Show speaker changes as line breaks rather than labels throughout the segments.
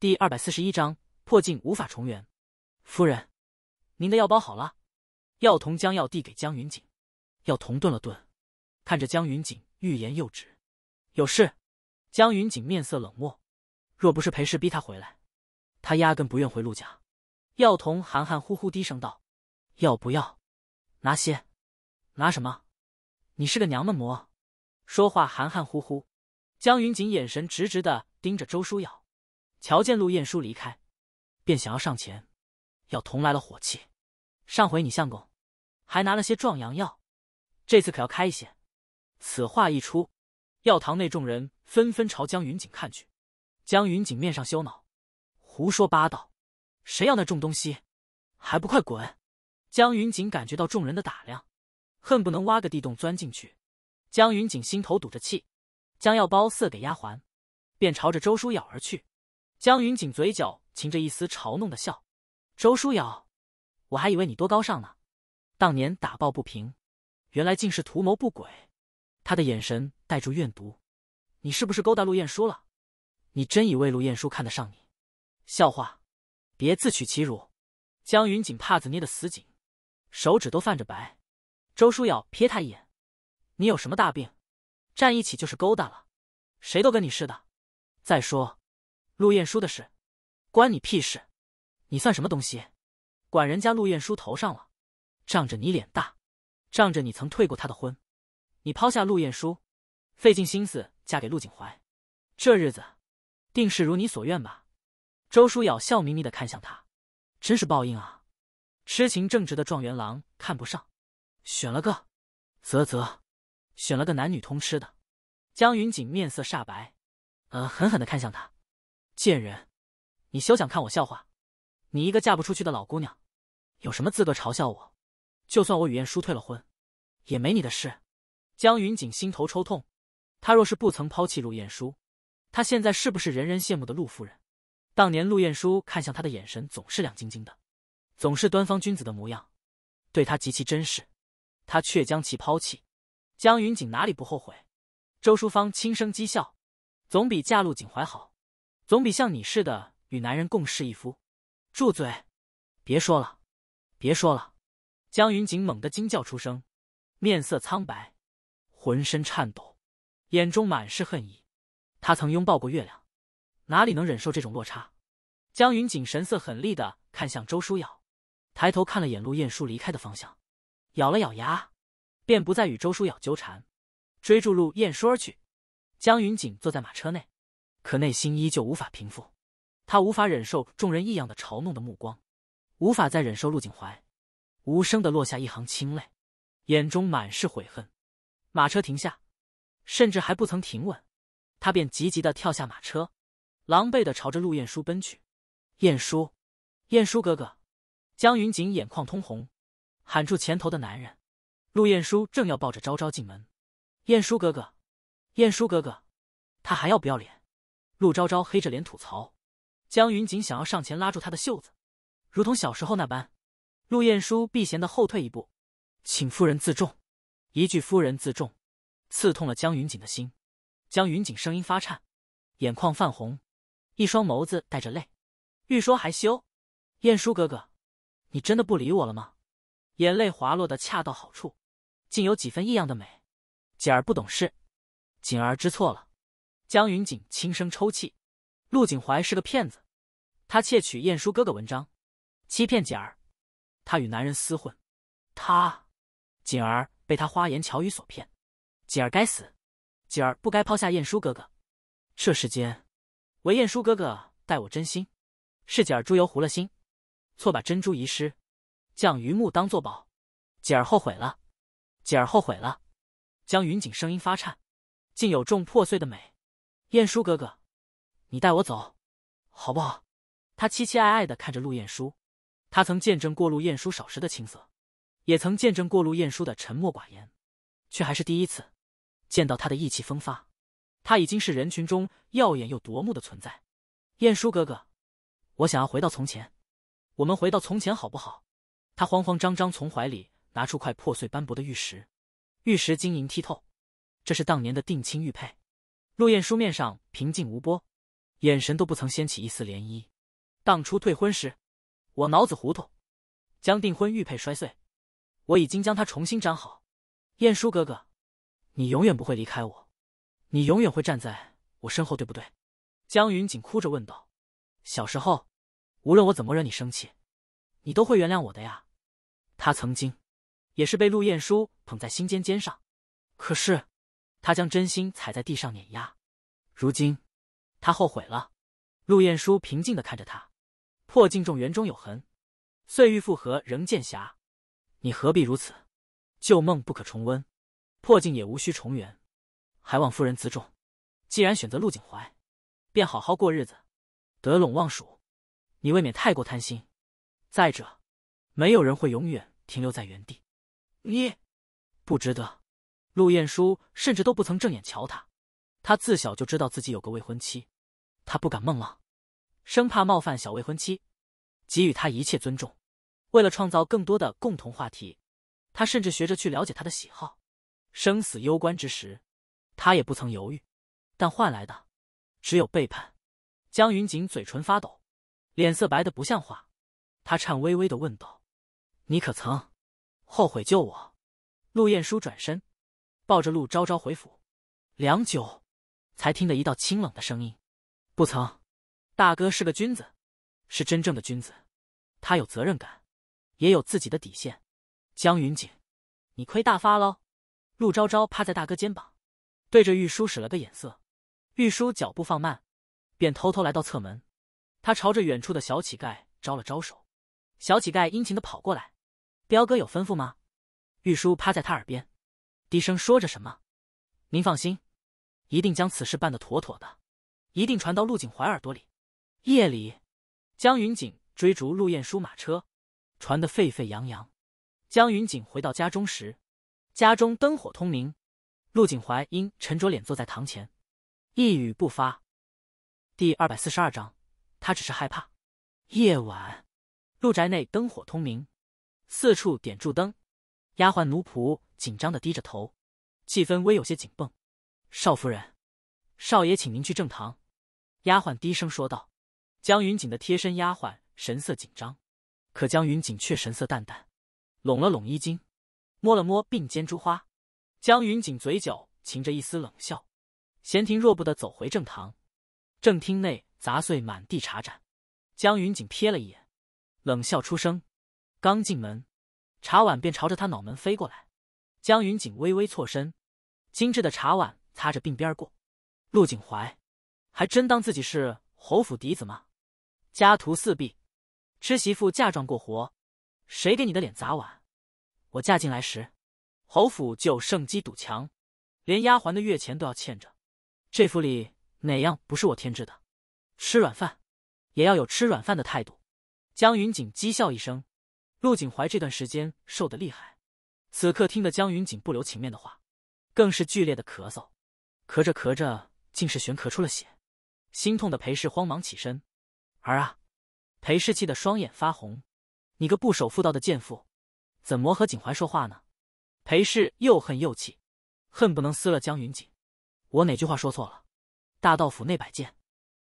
第二百四十一章破镜无法重圆。夫人，您的药包好了。药童将药递给江云锦。药童顿了顿，看着江云锦，欲言又止。有事？江云锦面色冷漠。若不是裴氏逼他回来，他压根不愿回陆家。药童含含糊糊低声道：“要不要？拿些？拿什么？你是个娘们魔。”说话含含糊糊。江云锦眼神直直的盯着周书瑶。瞧见陆晏书离开，便想要上前，要同来了火气。上回你相公还拿了些壮阳药，这次可要开一些。此话一出，药堂内众人纷纷朝江云锦看去。江云锦面上羞恼：“胡说八道，谁要那重东西？还不快滚！”江云锦感觉到众人的打量，恨不能挖个地洞钻进去。江云锦心头堵着气，将药包塞给丫鬟，便朝着周书咬而去。江云锦嘴角噙着一丝嘲弄的笑，周书瑶，我还以为你多高尚呢，当年打抱不平，原来竟是图谋不轨。他的眼神带住怨毒，你是不是勾搭陆晏书了？你真以为陆晏书看得上你？笑话，别自取其辱。江云锦帕子捏得死紧，手指都泛着白。周书瑶瞥他一眼，你有什么大病？站一起就是勾搭了，谁都跟你似的。再说。陆晏书的事，关你屁事！你算什么东西？管人家陆晏书头上了？仗着你脸大，仗着你曾退过他的婚，你抛下陆晏书，费尽心思嫁给陆景怀，这日子，定是如你所愿吧？周书瑶笑眯眯的看向他，真是报应啊！痴情正直的状元郎看不上，选了个，啧啧，选了个男女通吃的。江云锦面色煞白，呃，狠狠的看向他。贱人，你休想看我笑话！你一个嫁不出去的老姑娘，有什么资格嘲笑我？就算我与燕叔退了婚，也没你的事。江云锦心头抽痛，他若是不曾抛弃陆燕叔，他现在是不是人人羡慕的陆夫人？当年陆燕叔看向他的眼神总是亮晶晶的，总是端方君子的模样，对他极其珍视，他却将其抛弃。江云锦哪里不后悔？周淑芳轻声讥笑：“总比嫁陆景怀好。”总比像你似的与男人共侍一夫。住嘴！别说了，别说了！江云锦猛地惊叫出声，面色苍白，浑身颤抖，眼中满是恨意。他曾拥抱过月亮，哪里能忍受这种落差？江云锦神色狠厉的看向周书瑶，抬头看了眼陆晏书离开的方向，咬了咬牙，便不再与周书瑶纠缠，追逐陆晏书而去。江云锦坐在马车内。可内心依旧无法平复，他无法忍受众人异样的嘲弄的目光，无法再忍受陆景怀，无声的落下一行清泪，眼中满是悔恨。马车停下，甚至还不曾停稳，他便急急的跳下马车，狼狈的朝着陆晏殊奔去。晏殊，晏殊哥哥，江云锦眼眶通红，喊住前头的男人。陆晏殊正要抱着昭昭进门，晏殊哥哥，晏殊哥哥，他还要不要脸？陆昭昭黑着脸吐槽，江云锦想要上前拉住他的袖子，如同小时候那般。陆晏书避嫌的后退一步，请夫人自重。一句“夫人自重”，刺痛了江云锦的心。江云锦声音发颤，眼眶泛红，一双眸子带着泪，欲说还休。晏书哥哥，你真的不理我了吗？眼泪滑落的恰到好处，竟有几分异样的美。锦儿不懂事，锦儿知错了。江云锦轻声抽泣，陆景怀是个骗子，他窃取晏殊哥哥文章，欺骗锦儿，他与男人厮混，他，锦儿被他花言巧语所骗，锦儿该死，锦儿不该抛下晏殊哥哥，这世间，唯晏殊哥哥待我真心，是锦儿猪油糊了心，错把珍珠遗失，将榆木当做宝，锦儿后悔了，锦儿后悔了，江云锦声音发颤，竟有种破碎的美。晏殊哥哥，你带我走，好不好？他期期艾艾的看着陆晏殊，他曾见证过陆晏殊少时的青涩，也曾见证过陆晏殊的沉默寡言，却还是第一次见到他的意气风发。他已经是人群中耀眼又夺目的存在。晏殊哥哥，我想要回到从前，我们回到从前好不好？他慌慌张张从怀里拿出块破碎斑驳的玉石，玉石晶莹剔透，这是当年的定亲玉佩。陆晏书面上平静无波，眼神都不曾掀起一丝涟漪。当初退婚时，我脑子糊涂，将订婚玉佩摔碎。我已经将它重新粘好。晏书哥哥，你永远不会离开我，你永远会站在我身后，对不对？江云锦哭着问道。小时候，无论我怎么惹你生气，你都会原谅我的呀。他曾经也是被陆晏书捧在心尖尖上，可是。他将真心踩在地上碾压，如今他后悔了。陆晏书平静的看着他，破镜重圆中有痕，碎玉复合仍见瑕。你何必如此？旧梦不可重温，破镜也无需重圆。还望夫人自重。既然选择陆景怀，便好好过日子，得陇望蜀。你未免太过贪心。再者，没有人会永远停留在原地。你不值得。陆晏书甚至都不曾正眼瞧他，他自小就知道自己有个未婚妻，他不敢梦浪，生怕冒犯小未婚妻，给予他一切尊重。为了创造更多的共同话题，他甚至学着去了解他的喜好。生死攸关之时，他也不曾犹豫，但换来的只有背叛。江云锦嘴唇发抖，脸色白的不像话，他颤巍巍的问道：“你可曾后悔救我？”陆晏书转身。抱着陆朝朝回府，良久，才听得一道清冷的声音：“不曾，大哥是个君子，是真正的君子，他有责任感，也有自己的底线。”江云锦，你亏大发喽！陆昭昭趴在大哥肩膀，对着玉书使了个眼色，玉书脚步放慢，便偷偷来到侧门，他朝着远处的小乞丐招了招手，小乞丐殷勤的跑过来：“彪哥有吩咐吗？”玉书趴在他耳边。低声说着什么，您放心，一定将此事办得妥妥的，一定传到陆景怀耳朵里。夜里，江云锦追逐陆晏书马车，传得沸沸扬扬。江云锦回到家中时，家中灯火通明，陆景怀因沉着脸坐在堂前，一语不发。第二百四十二章，他只是害怕。夜晚，陆宅内灯火通明，四处点柱灯。丫鬟奴仆紧张的低着头，气氛微有些紧绷。少夫人，少爷请您去正堂。”丫鬟低声说道。江云锦的贴身丫鬟神色紧张，可江云锦却神色淡淡，拢了拢衣襟，摸了摸鬓间珠花。江云锦嘴角噙着一丝冷笑，闲庭若步的走回正堂。正厅内砸碎满地茶盏，江云锦瞥了一眼，冷笑出声。刚进门。茶碗便朝着他脑门飞过来，江云锦微微错身，精致的茶碗擦着鬓边过。陆景怀，还真当自己是侯府嫡子吗？家徒四壁，吃媳妇嫁妆过活，谁给你的脸砸碗？我嫁进来时，侯府就盛基堵墙，连丫鬟的月钱都要欠着。这府里哪样不是我添置的？吃软饭，也要有吃软饭的态度。江云锦讥笑一声。陆景怀这段时间瘦得厉害，此刻听得江云锦不留情面的话，更是剧烈的咳嗽，咳着咳着，竟是悬咳出了血。心痛的裴氏慌忙起身。儿啊！裴氏气得双眼发红，你个不守妇道的贱妇，怎么和景怀说话呢？裴氏又恨又气，恨不能撕了江云锦。我哪句话说错了？大道府内摆件，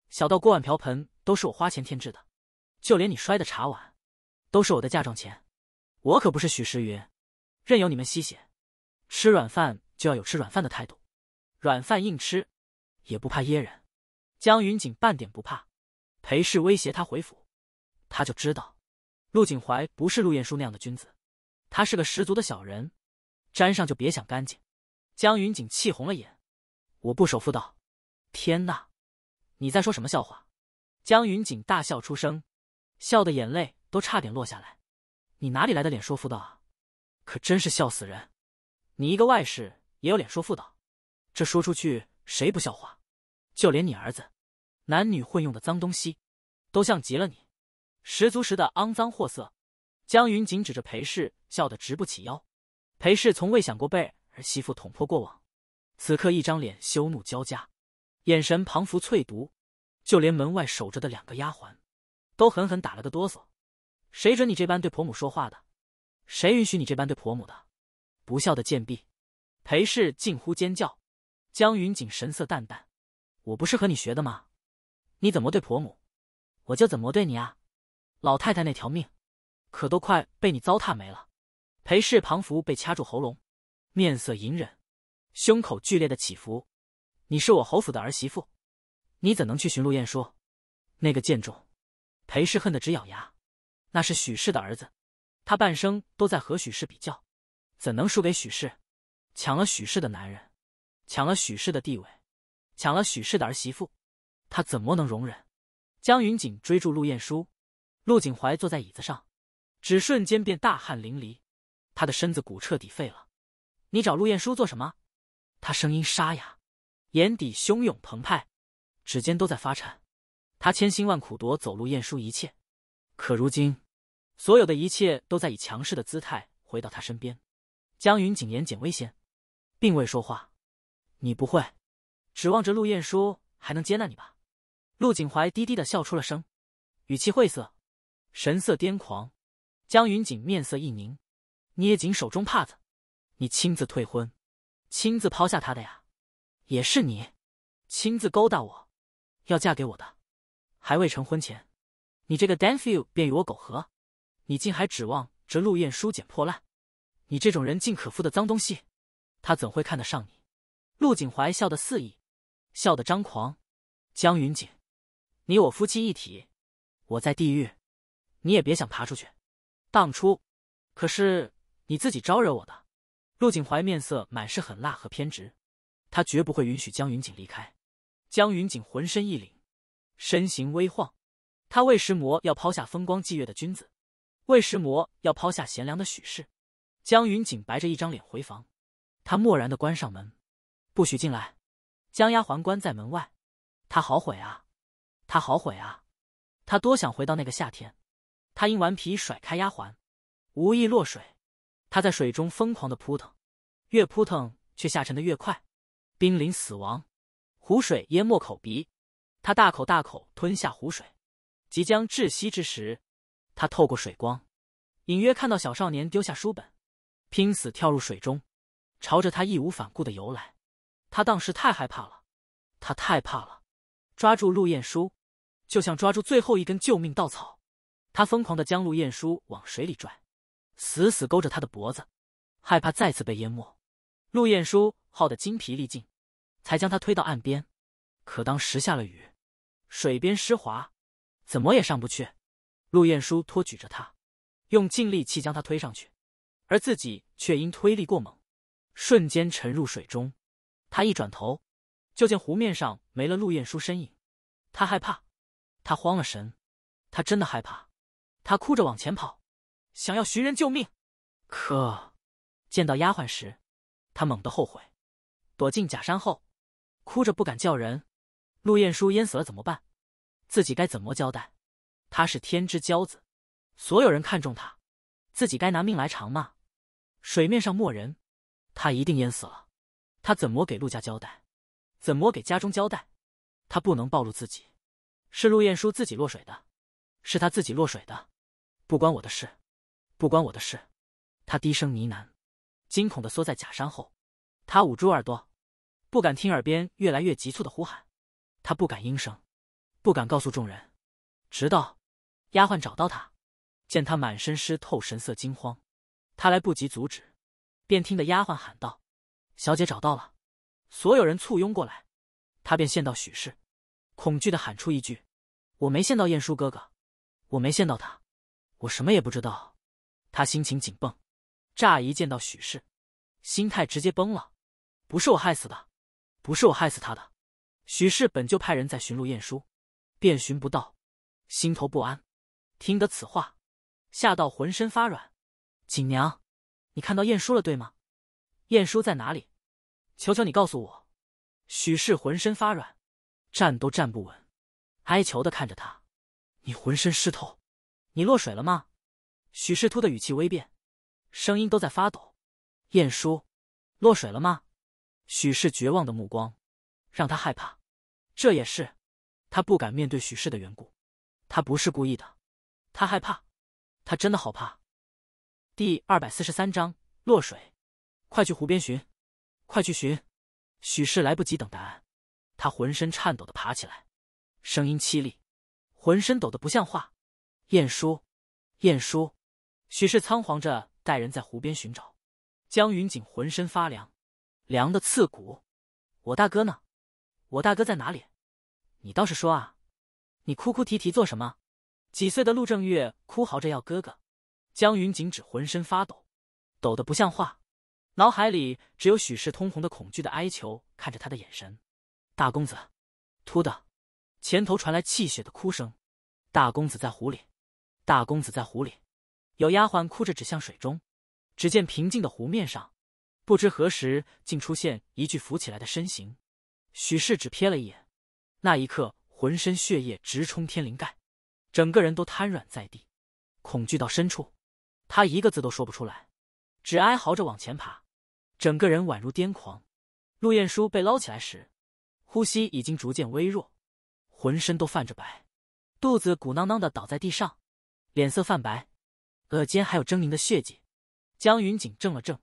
小到锅碗瓢盆，都是我花钱添置的，就连你摔的茶碗。都是我的嫁妆钱，我可不是许时云，任由你们吸血，吃软饭就要有吃软饭的态度，软饭硬吃，也不怕噎人。江云锦半点不怕，裴氏威胁他回府，他就知道，陆景怀不是陆晏书那样的君子，他是个十足的小人，沾上就别想干净。江云锦气红了眼，我不守妇道，天呐，你在说什么笑话？江云锦大笑出声，笑的眼泪。都差点落下来，你哪里来的脸说妇道啊？可真是笑死人！你一个外室也有脸说妇道，这说出去谁不笑话？就连你儿子，男女混用的脏东西，都像极了你，十足十的肮脏货色！江云锦指着裴氏笑得直不起腰，裴氏从未想过被儿媳妇捅破过往，此刻一张脸羞怒交加，眼神旁浮淬毒，就连门外守着的两个丫鬟，都狠狠打了个哆嗦。谁准你这般对婆母说话的？谁允许你这般对婆母的？不孝的贱婢！裴氏近乎尖叫。江云锦神色淡淡：“我不是和你学的吗？你怎么对婆母，我就怎么对你啊！老太太那条命，可都快被你糟蹋没了。”裴氏庞福被掐住喉咙，面色隐忍，胸口剧烈的起伏。你是我侯府的儿媳妇，你怎能去寻陆晏说那个贱种？裴氏恨得直咬牙。那是许氏的儿子，他半生都在和许氏比较，怎能输给许氏？抢了许氏的男人，抢了许氏的地位，抢了许氏的儿媳妇，他怎么能容忍？江云锦追住陆晏书，陆景怀坐在椅子上，只瞬间便大汗淋漓，他的身子骨彻底废了。你找陆晏书做什么？他声音沙哑，眼底汹涌澎湃，指尖都在发颤。他千辛万苦夺走陆晏书一切，可如今。所有的一切都在以强势的姿态回到他身边。江云锦言简微赅，并未说话。你不会指望着陆晏书还能接纳你吧？陆景怀低低的笑出了声，语气晦涩，神色癫狂。江云锦面色一凝，捏紧手中帕子。你亲自退婚，亲自抛下他的呀？也是你亲自勾搭我，要嫁给我的，还未成婚前，你这个 d a n f u 便与我苟合。你竟还指望这陆晏书捡破烂？你这种人尽可夫的脏东西，他怎会看得上你？陆景怀笑得肆意，笑得张狂。江云锦，你我夫妻一体，我在地狱，你也别想爬出去。当初可是你自己招惹我的。陆景怀面色满是狠辣和偏执，他绝不会允许江云锦离开。江云锦浑身一凛，身形微晃，他为石魔要抛下风光霁月的君子。魏石魔要抛下贤良的许氏，江云锦白着一张脸回房，他漠然的关上门，不许进来。江丫鬟关在门外，他好悔啊，他好悔啊，他多想回到那个夏天。他因顽皮甩开丫鬟，无意落水，他在水中疯狂的扑腾，越扑腾却下沉的越快，濒临死亡。湖水淹没口鼻，他大口大口吞下湖水，即将窒息之时。他透过水光，隐约看到小少年丢下书本，拼死跳入水中，朝着他义无反顾的游来。他当时太害怕了，他太怕了，抓住陆晏殊，就像抓住最后一根救命稻草。他疯狂的将陆晏殊往水里拽，死死勾着他的脖子，害怕再次被淹没。陆晏殊耗得精疲力尽，才将他推到岸边。可当时下了雨，水边湿滑，怎么也上不去。陆晏书托举着他，用尽力气将他推上去，而自己却因推力过猛，瞬间沉入水中。他一转头，就见湖面上没了陆晏书身影。他害怕，他慌了神，他真的害怕。他哭着往前跑，想要寻人救命。可见到丫鬟时，他猛地后悔，躲进假山后，哭着不敢叫人。陆晏书淹死了怎么办？自己该怎么交代？他是天之骄子，所有人看中他，自己该拿命来偿吗？水面上没人，他一定淹死了。他怎么给陆家交代？怎么给家中交代？他不能暴露自己，是陆晏书自己落水的，是他自己落水的，不关我的事，不关我的事。他低声呢喃，惊恐的缩在假山后，他捂住耳朵，不敢听耳边越来越急促的呼喊，他不敢应声，不敢告诉众人，直到。丫鬟找到他，见他满身湿透，神色惊慌，他来不及阻止，便听得丫鬟喊道：“小姐找到了！”所有人簇拥过来，他便见到许氏，恐惧的喊出一句：“我没见到晏殊哥哥，我没见到他，我什么也不知道。”他心情紧绷，乍一见到许氏，心态直接崩了：“不是我害死的，不是我害死他的。”许氏本就派人在寻路晏殊，便寻不到，心头不安。听得此话，吓到浑身发软。锦娘，你看到晏殊了对吗？晏殊在哪里？求求你告诉我！许氏浑身发软，站都站不稳，哀求的看着他。你浑身湿透，你落水了吗？许氏突的语气微变，声音都在发抖。晏殊，落水了吗？许氏绝望的目光，让他害怕。这也是他不敢面对许氏的缘故。他不是故意的。他害怕，他真的好怕。第二百四十三章落水，快去湖边寻，快去寻！许氏来不及等答案，他浑身颤抖的爬起来，声音凄厉，浑身抖得不像话。晏殊，晏殊，许氏仓皇着带人在湖边寻找。江云锦浑身发凉，凉的刺骨。我大哥呢？我大哥在哪里？你倒是说啊！你哭哭啼啼做什么？几岁的陆正月哭嚎着要哥哥，江云锦只浑身发抖，抖得不像话，脑海里只有许氏通红的、恐惧的哀求，看着他的眼神。大公子，突的，前头传来泣血的哭声，大公子在湖里，大公子在湖里，有丫鬟哭着指向水中，只见平静的湖面上，不知何时竟出现一具浮起来的身形。许氏只瞥了一眼，那一刻，浑身血液直冲天灵盖。整个人都瘫软在地，恐惧到深处，他一个字都说不出来，只哀嚎着往前爬，整个人宛如癫狂。陆晏书被捞起来时，呼吸已经逐渐微弱，浑身都泛着白，肚子鼓囊囊的倒在地上，脸色泛白，额间还有狰狞的血迹。江云锦怔了怔，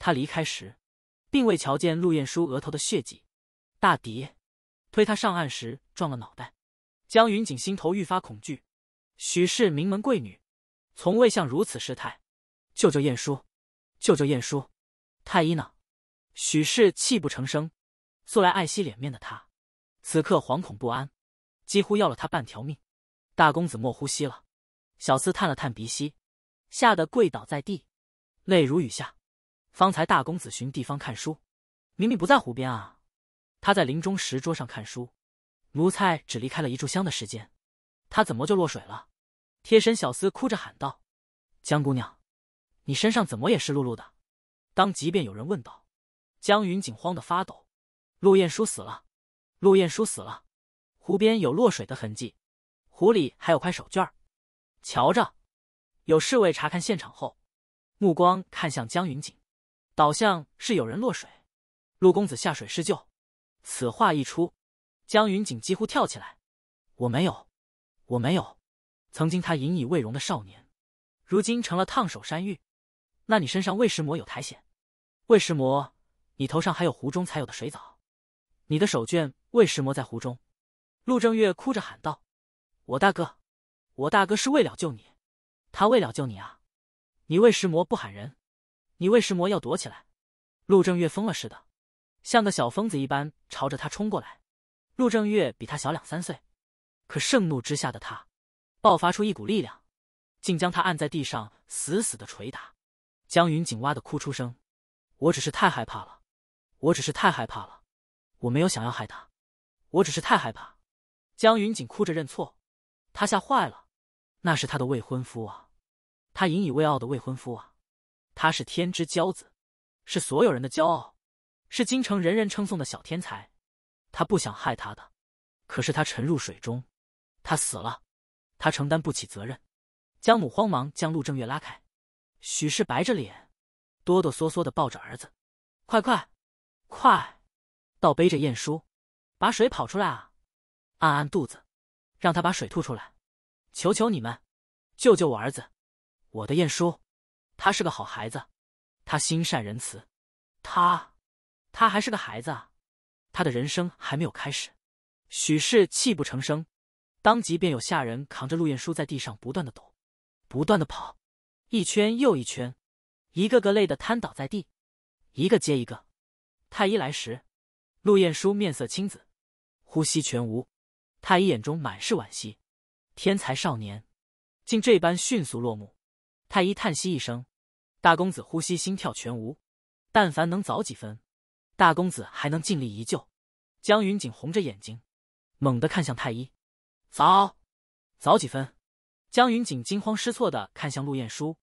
他离开时并未瞧见陆晏书额头的血迹，大抵推他上岸时撞了脑袋。江云锦心头愈发恐惧，许氏名门贵女，从未像如此失态。救救晏殊，救救晏殊！太医呢？许氏泣不成声，素来爱惜脸面的她，此刻惶恐不安，几乎要了他半条命。大公子莫呼吸了！小厮探了探鼻息，吓得跪倒在地，泪如雨下。方才大公子寻地方看书，明明不在湖边啊，他在林中石桌上看书。奴才只离开了一炷香的时间，他怎么就落水了？贴身小厮哭着喊道：“江姑娘，你身上怎么也湿漉漉的？”当即便有人问道：“江云锦，慌得发抖。”陆晏书死了，陆晏书死了。湖边有落水的痕迹，湖里还有块手绢瞧着，有侍卫查看现场后，目光看向江云锦，倒像是有人落水。陆公子下水施救。此话一出。江云锦几乎跳起来，我没有，我没有。曾经他引以为荣的少年，如今成了烫手山芋。那你身上为石魔有苔藓？为石魔，你头上还有湖中才有的水藻。你的手绢为石魔在湖中。陆正月哭着喊道：“我大哥，我大哥是为了救你，他为了救你啊！你为石魔不喊人，你为石魔要躲起来。”陆正月疯了似的，像个小疯子一般朝着他冲过来。陆正月比他小两三岁，可盛怒之下的他，爆发出一股力量，竟将他按在地上，死死的捶打。江云锦哇的哭出声：“我只是太害怕了，我只是太害怕了，我没有想要害他，我只是太害怕。”江云锦哭着认错，他吓坏了，那是他的未婚夫啊，他引以为傲的未婚夫啊，他是天之骄子，是所有人的骄傲，是京城人人称颂的小天才。他不想害他的，可是他沉入水中，他死了，他承担不起责任。江母慌忙将陆正月拉开，许氏白着脸，哆哆嗦嗦的抱着儿子，快快快，倒背着晏殊，把水跑出来啊！按按肚子，让他把水吐出来，求求你们，救救我儿子，我的晏殊，他是个好孩子，他心善仁慈，他，他还是个孩子啊。他的人生还没有开始，许氏泣不成声，当即便有下人扛着陆晏殊在地上不断的抖，不断的跑，一圈又一圈，一个个累得瘫倒在地，一个接一个。太医来时，陆晏书面色青紫，呼吸全无，太医眼中满是惋惜，天才少年，竟这般迅速落幕。太医叹息一声，大公子呼吸心跳全无，但凡能早几分。大公子还能尽力一救，江云锦红着眼睛，猛地看向太医，早早几分。江云锦惊慌失措的看向陆晏书，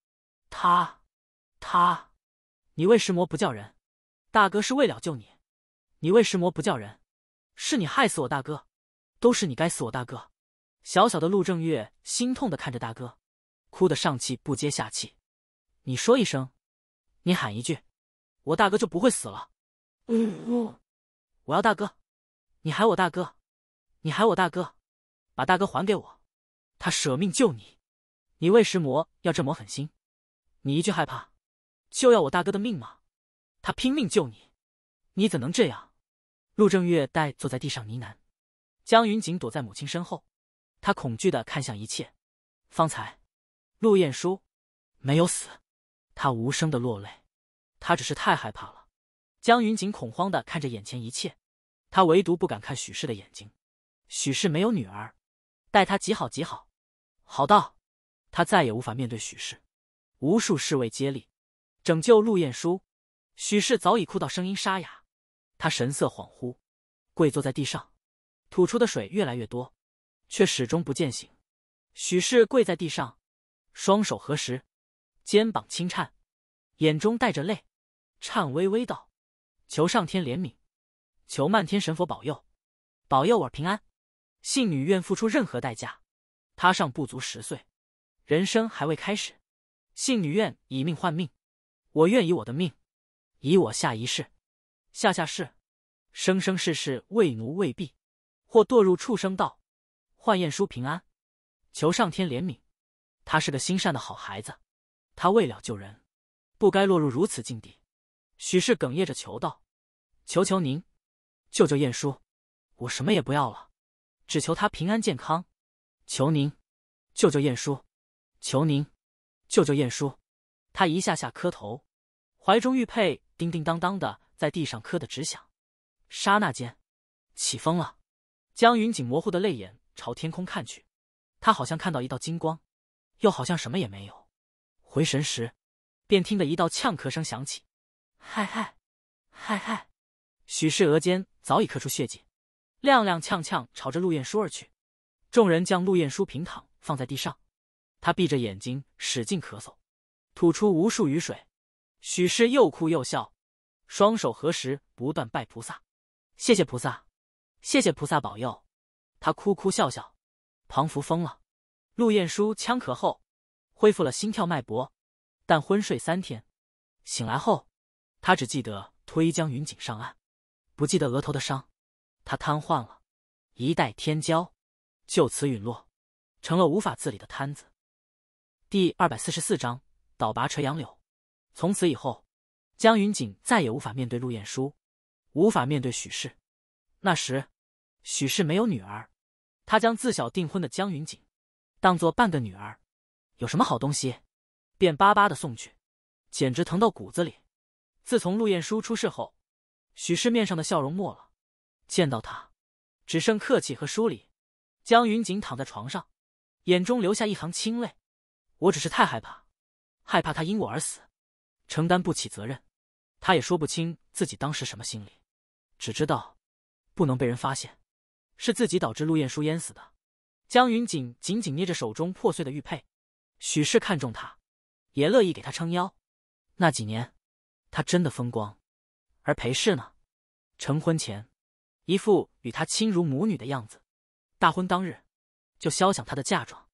他他，你为石魔不叫人，大哥是为了救你，你为石魔不叫人，是你害死我大哥，都是你该死我大哥。小小的陆正月心痛的看着大哥，哭得上气不接下气，你说一声，你喊一句，我大哥就不会死了。呜呜，我要大哥，你喊我大哥，你喊我大哥，把大哥还给我，他舍命救你，你为石魔要这么狠心，你一句害怕，就要我大哥的命吗？他拼命救你，你怎能这样？陆正月呆坐在地上呢喃，江云锦躲在母亲身后，他恐惧的看向一切。方才，陆晏殊没有死，他无声的落泪，他只是太害怕了。江云锦恐慌的看着眼前一切，他唯独不敢看许氏的眼睛。许氏没有女儿，待他极好极好，好到他再也无法面对许氏。无数侍卫接力，拯救陆晏殊。许氏早已哭到声音沙哑，他神色恍惚，跪坐在地上，吐出的水越来越多，却始终不见醒。许氏跪在地上，双手合十，肩膀轻颤，眼中带着泪，颤巍巍道。求上天怜悯，求漫天神佛保佑，保佑我平安。信女愿付出任何代价。他尚不足十岁，人生还未开始。信女愿以命换命，我愿以我的命，以我下一世、下下世，生生世世为奴为婢，或堕入畜生道，换晏殊平安。求上天怜悯。他是个心善的好孩子，他为了救人，不该落入如此境地。许氏哽咽着求道。求求您，救救晏殊，我什么也不要了，只求他平安健康。求您，救救晏殊。求您，救救晏殊。他一下下磕头，怀中玉佩叮叮当当的在地上磕的直响。刹那间，起风了。江云锦模糊的泪眼朝天空看去，他好像看到一道金光，又好像什么也没有。回神时，便听得一道呛咳声响起：“嗨嗨，嗨嗨。”许氏额间早已刻出血迹，踉踉跄跄朝着陆晏殊而去。众人将陆晏殊平躺放在地上，他闭着眼睛使劲咳嗽，吐出无数雨水。许氏又哭又笑，双手合十不断拜菩萨：“谢谢菩萨，谢谢菩萨保佑！”他哭哭笑笑。庞福疯了。陆晏殊呛咳后恢复了心跳脉搏，但昏睡三天。醒来后，他只记得推江云锦上岸。不记得额头的伤，他瘫痪了，一代天骄，就此陨落，成了无法自理的瘫子。第二百四十四章，倒拔垂杨柳。从此以后，江云锦再也无法面对陆晏书，无法面对许氏。那时，许氏没有女儿，他将自小订婚的江云锦当做半个女儿，有什么好东西，便巴巴的送去，简直疼到骨子里。自从陆晏书出事后。许氏面上的笑容没了，见到他，只剩客气和疏离。江云锦躺在床上，眼中流下一行清泪。我只是太害怕，害怕他因我而死，承担不起责任，他也说不清自己当时什么心理，只知道不能被人发现，是自己导致陆晏书淹死的。江云锦紧紧捏着手中破碎的玉佩。许氏看中他，也乐意给他撑腰。那几年，他真的风光，而裴氏呢？成婚前，一副与他亲如母女的样子；大婚当日，就消想他的嫁妆。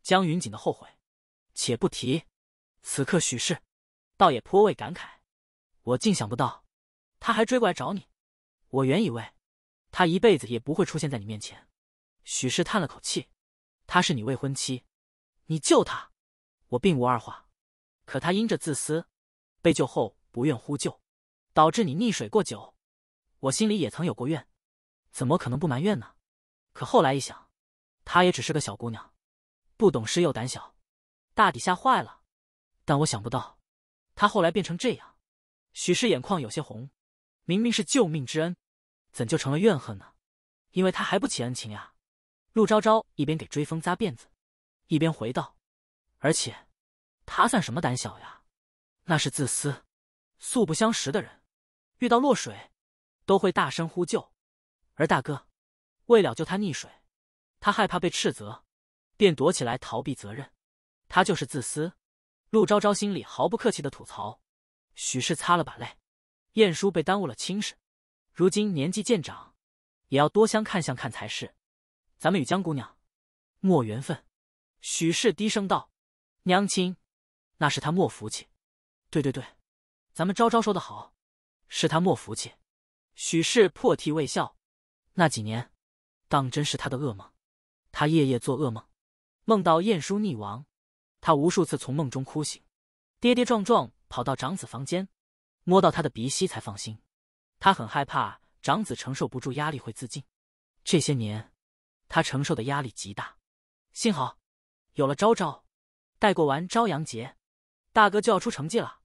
江云锦的后悔，且不提。此刻许氏，倒也颇为感慨：我竟想不到，他还追过来找你。我原以为，他一辈子也不会出现在你面前。许氏叹了口气：他是你未婚妻，你救他，我并无二话。可他因着自私，被救后不愿呼救，导致你溺水过久。我心里也曾有过怨，怎么可能不埋怨呢？可后来一想，她也只是个小姑娘，不懂事又胆小，大抵吓坏了。但我想不到，她后来变成这样。许氏眼眶有些红，明明是救命之恩，怎就成了怨恨呢？因为她还不起恩情呀。陆昭昭一边给追风扎辫子，一边回道：“而且，他算什么胆小呀？那是自私。素不相识的人，遇到落水。”都会大声呼救，而大哥为了救他溺水，他害怕被斥责，便躲起来逃避责任。他就是自私。陆昭昭心里毫不客气的吐槽。许氏擦了把泪，晏殊被耽误了亲事，如今年纪渐长，也要多相看相看才是。咱们与江姑娘莫缘分。许氏低声道：“娘亲，那是他莫福气。”对对对，咱们昭昭说的好，是他莫福气。许氏破涕未笑，那几年，当真是他的噩梦，他夜夜做噩梦，梦到晏殊溺亡，他无数次从梦中哭醒，跌跌撞撞跑到长子房间，摸到他的鼻息才放心。他很害怕长子承受不住压力会自尽，这些年，他承受的压力极大，幸好，有了昭昭。待过完朝阳节，大哥就要出成绩了。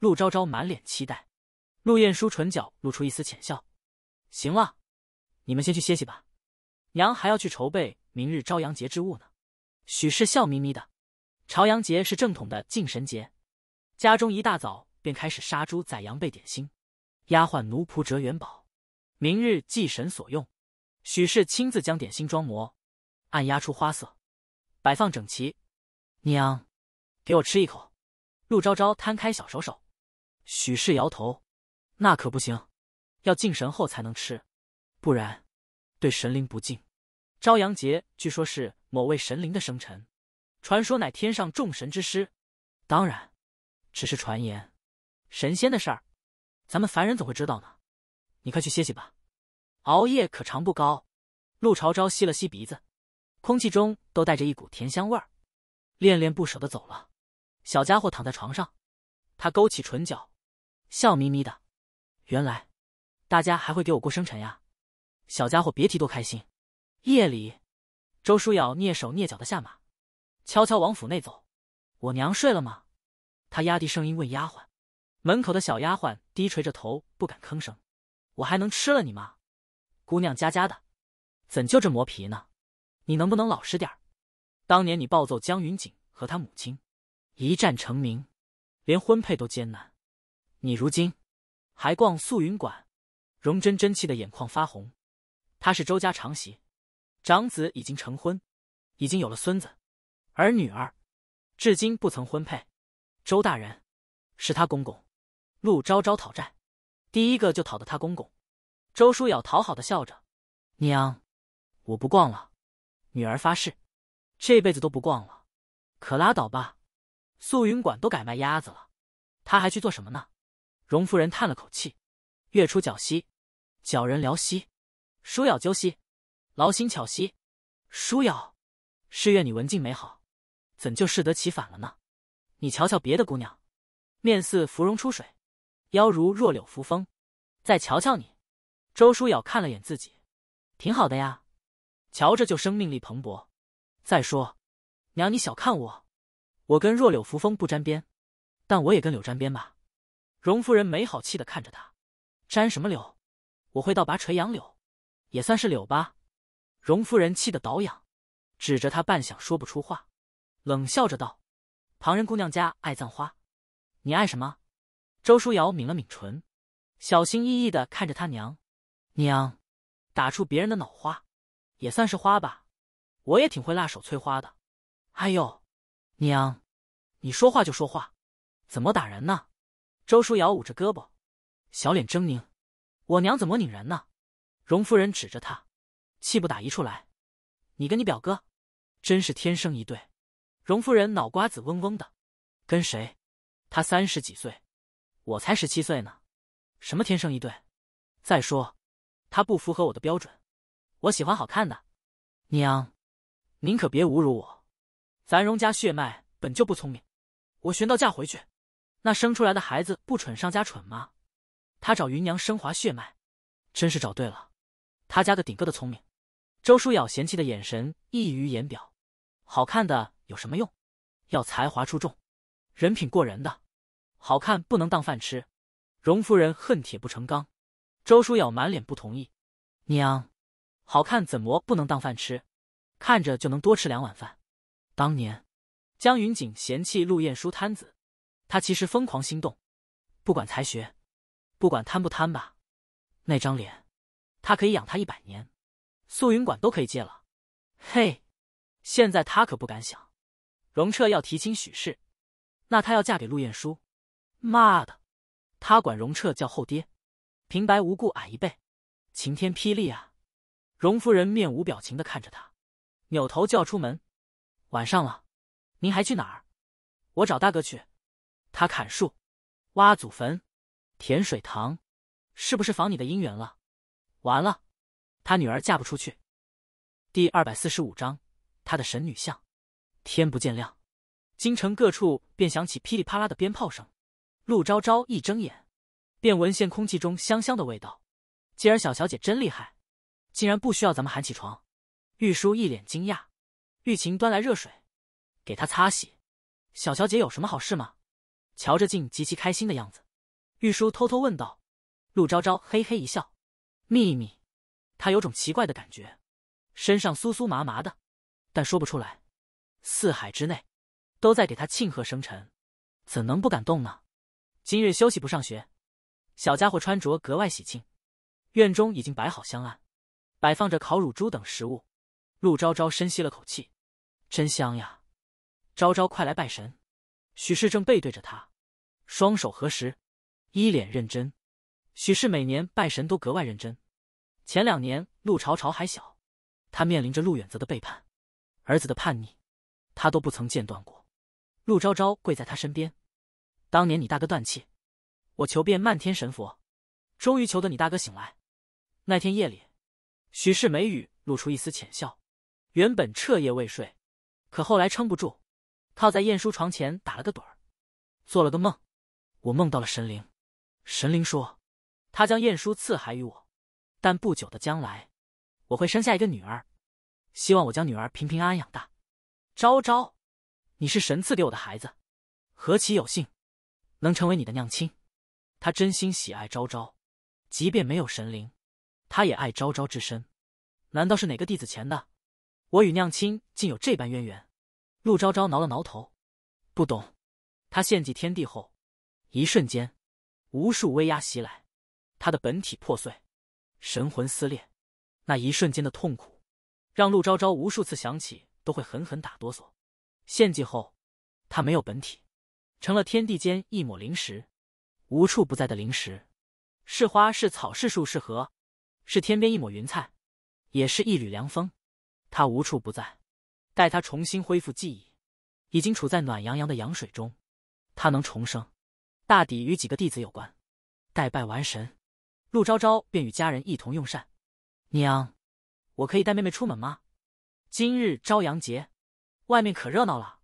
陆昭昭满脸期待。陆晏殊唇角露出一丝浅笑，行了，你们先去歇息吧，娘还要去筹备明日朝阳节之物呢。许氏笑眯眯的，朝阳节是正统的敬神节，家中一大早便开始杀猪宰羊备点心，丫鬟奴仆折元宝，明日祭神所用。许氏亲自将点心装模，按压出花色，摆放整齐。娘，给我吃一口。陆昭昭摊开小手手，许氏摇头。那可不行，要敬神后才能吃，不然对神灵不敬。朝阳节据说是某位神灵的生辰，传说乃天上众神之师，当然只是传言，神仙的事儿，咱们凡人怎会知道呢？你快去歇息吧，熬夜可长不高。陆朝朝吸了吸鼻子，空气中都带着一股甜香味儿，恋恋不舍的走了。小家伙躺在床上，他勾起唇角，笑眯眯的。原来，大家还会给我过生辰呀！小家伙，别提多开心。夜里，周书瑶蹑手蹑脚的下马，悄悄往府内走。我娘睡了吗？他压低声音问丫鬟。门口的小丫鬟低垂着头，不敢吭声。我还能吃了你吗？姑娘家家的，怎就这磨皮呢？你能不能老实点儿？当年你暴揍江云锦和他母亲，一战成名，连婚配都艰难。你如今。还逛素云馆，荣真真气的眼眶发红。她是周家长媳，长子已经成婚，已经有了孙子，而女儿至今不曾婚配。周大人是他公公，陆昭昭讨债，第一个就讨的他公公。周书瑶讨好的笑着：“
娘，我不逛了，女儿
发誓，这辈子都不逛了。可拉倒吧，素云馆都改卖鸭子了，他还去做什么呢？”荣夫人叹了口气，月出皎兮，皎人辽兮，舒咬鸠兮，劳心巧兮。舒咬。是愿你文静美好，怎就适得其反了呢？你瞧瞧别的姑娘，面似芙蓉出水，腰如弱柳扶风。再瞧瞧你，周舒咬看了眼自己，挺好的呀，瞧着就生命力蓬勃。再说，娘你小看我，我跟弱柳扶风不沾边，但我也跟柳沾边吧。荣夫人没好气的看着他，沾什么柳？我会倒拔垂杨柳，也算是柳吧。荣夫人气得倒痒，指着他半晌说不出话，冷笑着道：“旁人姑娘家爱葬花，你爱什么？”周书瑶抿了抿唇，小心翼翼的看着他娘，娘，打出别人的脑花，也算是花吧。我也挺会辣手催花的。哎呦，娘，你说话就说话，怎么打人呢？周书瑶捂着胳膊，小脸狰狞：“我娘怎么拧人呢？”荣夫人指着他，气不打一处来：“你跟你表哥，真是天生一对。”荣夫人脑瓜子嗡嗡的：“跟谁？他三十几岁，我才十七岁呢。什么天生一对？再说，他不符合我的标准。我喜欢好看的。
娘，您可别侮辱我。
咱荣家血脉本就不聪明，我寻到嫁回去。”那生出来的孩子不蠢上加蠢吗？他找芸娘升华血脉，真是找对了。他家个顶个的聪明。周书瑶嫌弃的眼神溢于言表。好看的有什么用？要才华出众，人品过人的。好看不能当饭吃。荣夫人恨铁不成钢。周书瑶满脸不同意。娘，好看怎么不能当饭吃？看着就能多吃两碗饭。当年，江云锦嫌弃陆晏书摊子。他其实疯狂心动，不管才学，不管贪不贪吧，那张脸，他可以养他一百年，素云馆都可以借了。嘿，现在他可不敢想，荣彻要提亲许氏，那他要嫁给陆晏殊，妈的，他管荣彻叫后爹，平白无故矮一辈，晴天霹雳啊！荣夫人面无表情的看着他，扭头就要出门。晚上了，您还去哪儿？我找大哥去。他砍树，挖祖坟，填水塘，是不是仿你的姻缘了？完了，他女儿嫁不出去。第二百四十五章，他的神女像。天不见亮，京城各处便响起噼里啪啦的鞭炮声。陆昭昭一睁眼，便闻见空气中香香的味道。今儿小小姐真厉害，竟然不需要咱们喊起床。玉书一脸惊讶，玉琴端来热水，给她擦洗。小小姐有什么好事吗？瞧着竟极其开心的样子，玉叔偷偷问道：“陆昭昭，嘿嘿一笑，秘密。他有种奇怪的感觉，身上酥酥麻麻的，但说不出来。四海之内，都在给他庆贺生辰，怎能不感动呢？今日休息不上学，小家伙穿着格外喜庆。院中已经摆好香案，摆放着烤乳猪等食物。陆昭昭深吸了口气，真香呀！昭昭，快来拜神。许氏正背对着他。”双手合十，一脸认真。许氏每年拜神都格外认真。前两年陆朝朝还小，他面临着陆远泽的背叛，儿子的叛逆，他都不曾间断过。陆昭昭跪在他身边。当年你大哥断气，我求遍漫天神佛，终于求得你大哥醒来。那天夜里，许氏眉宇露出一丝浅笑。原本彻夜未睡，可后来撑不住，靠在晏殊床前打了个盹儿，做了个梦。我梦到了神灵，神灵说，他将晏殊赐还于我，但不久的将来，我会生下一个女儿，希望我将女儿平平安安养大。昭昭，你是神赐给我的孩子，何其有幸，能成为你的娘亲。他真心喜爱昭昭，即便没有神灵，他也爱昭昭至深。难道是哪个弟子前的？我与娘亲竟有这般渊源？陆昭昭挠了挠头，不懂。他献祭天地后。一瞬间，无数威压袭来，他的本体破碎，神魂撕裂。那一瞬间的痛苦，让陆昭昭无数次想起都会狠狠打哆嗦。献祭后，他没有本体，成了天地间一抹灵石，无处不在的灵石。是花，是草，是树，是河，是天边一抹云彩，也是一缕凉风。他无处不在。待他重新恢复记忆，已经处在暖洋洋的羊水中，他能重生。大抵与几个弟子有关，待拜完神，陆昭昭便与家人一同用膳。娘，我可以带妹妹出门吗？今日朝阳节，外面可热闹了。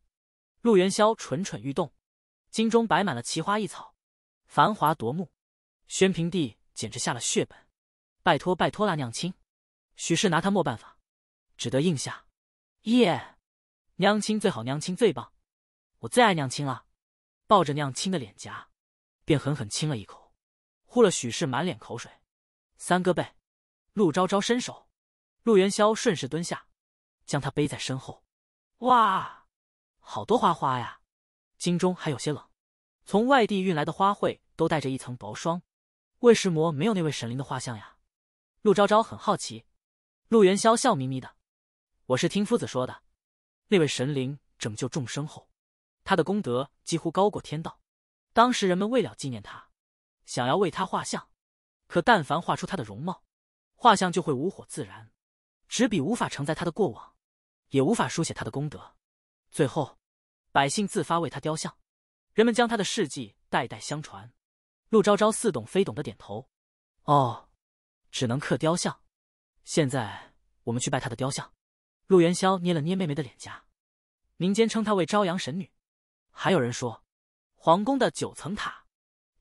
陆元宵蠢蠢欲动。金中摆满了奇花异草，繁华夺目。宣平帝简直下了血本。拜托拜托啦，娘亲，许是拿他没办法，只得应下。耶，娘亲最好，娘亲最棒，我最爱娘亲了。抱着娘亲的脸颊。便狠狠亲了一口，呼了许氏满脸口水。三哥辈，陆昭昭伸手，陆元宵顺势蹲下，将他背在身后。
哇，
好多花花呀！京中还有些冷，从外地运来的花卉都带着一层薄霜。魏石魔没有那位神灵的画像呀？陆昭昭很好奇。陆元宵笑眯眯的：“我是听夫子说的，那位神灵拯救众生后，他的功德几乎高过天道。”当时人们为了纪念他，想要为他画像，可但凡画出他的容貌，画像就会无火自燃，纸笔无法承载他的过往，也无法书写他的功德。最后，百姓自发为他雕像，人们将他的事迹代代相传。陆昭昭似懂非懂的点头，哦，只能刻雕像。现在我们去拜他的雕像。陆元宵捏了捏妹妹的脸颊，民间称她为朝阳神女，还有人说。皇宫的九层塔，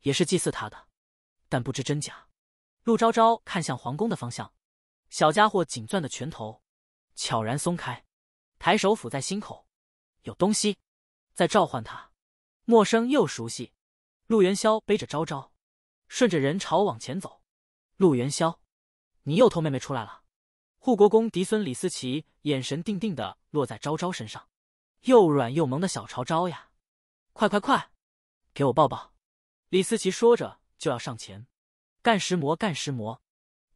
也是祭祀他的，但不知真假。陆昭昭看向皇宫的方向，小家伙紧攥的拳头悄然松开，抬手抚在心口，有东西在召唤他，陌生又熟悉。陆元宵背着昭昭，顺着人潮往前走。陆元宵，你又偷妹妹出来了！护国公嫡孙李思齐眼神定定的落在昭昭身上，又软又萌的小朝昭呀，快快快！给我抱抱！李思琪说着就要上前。干石魔，干石魔，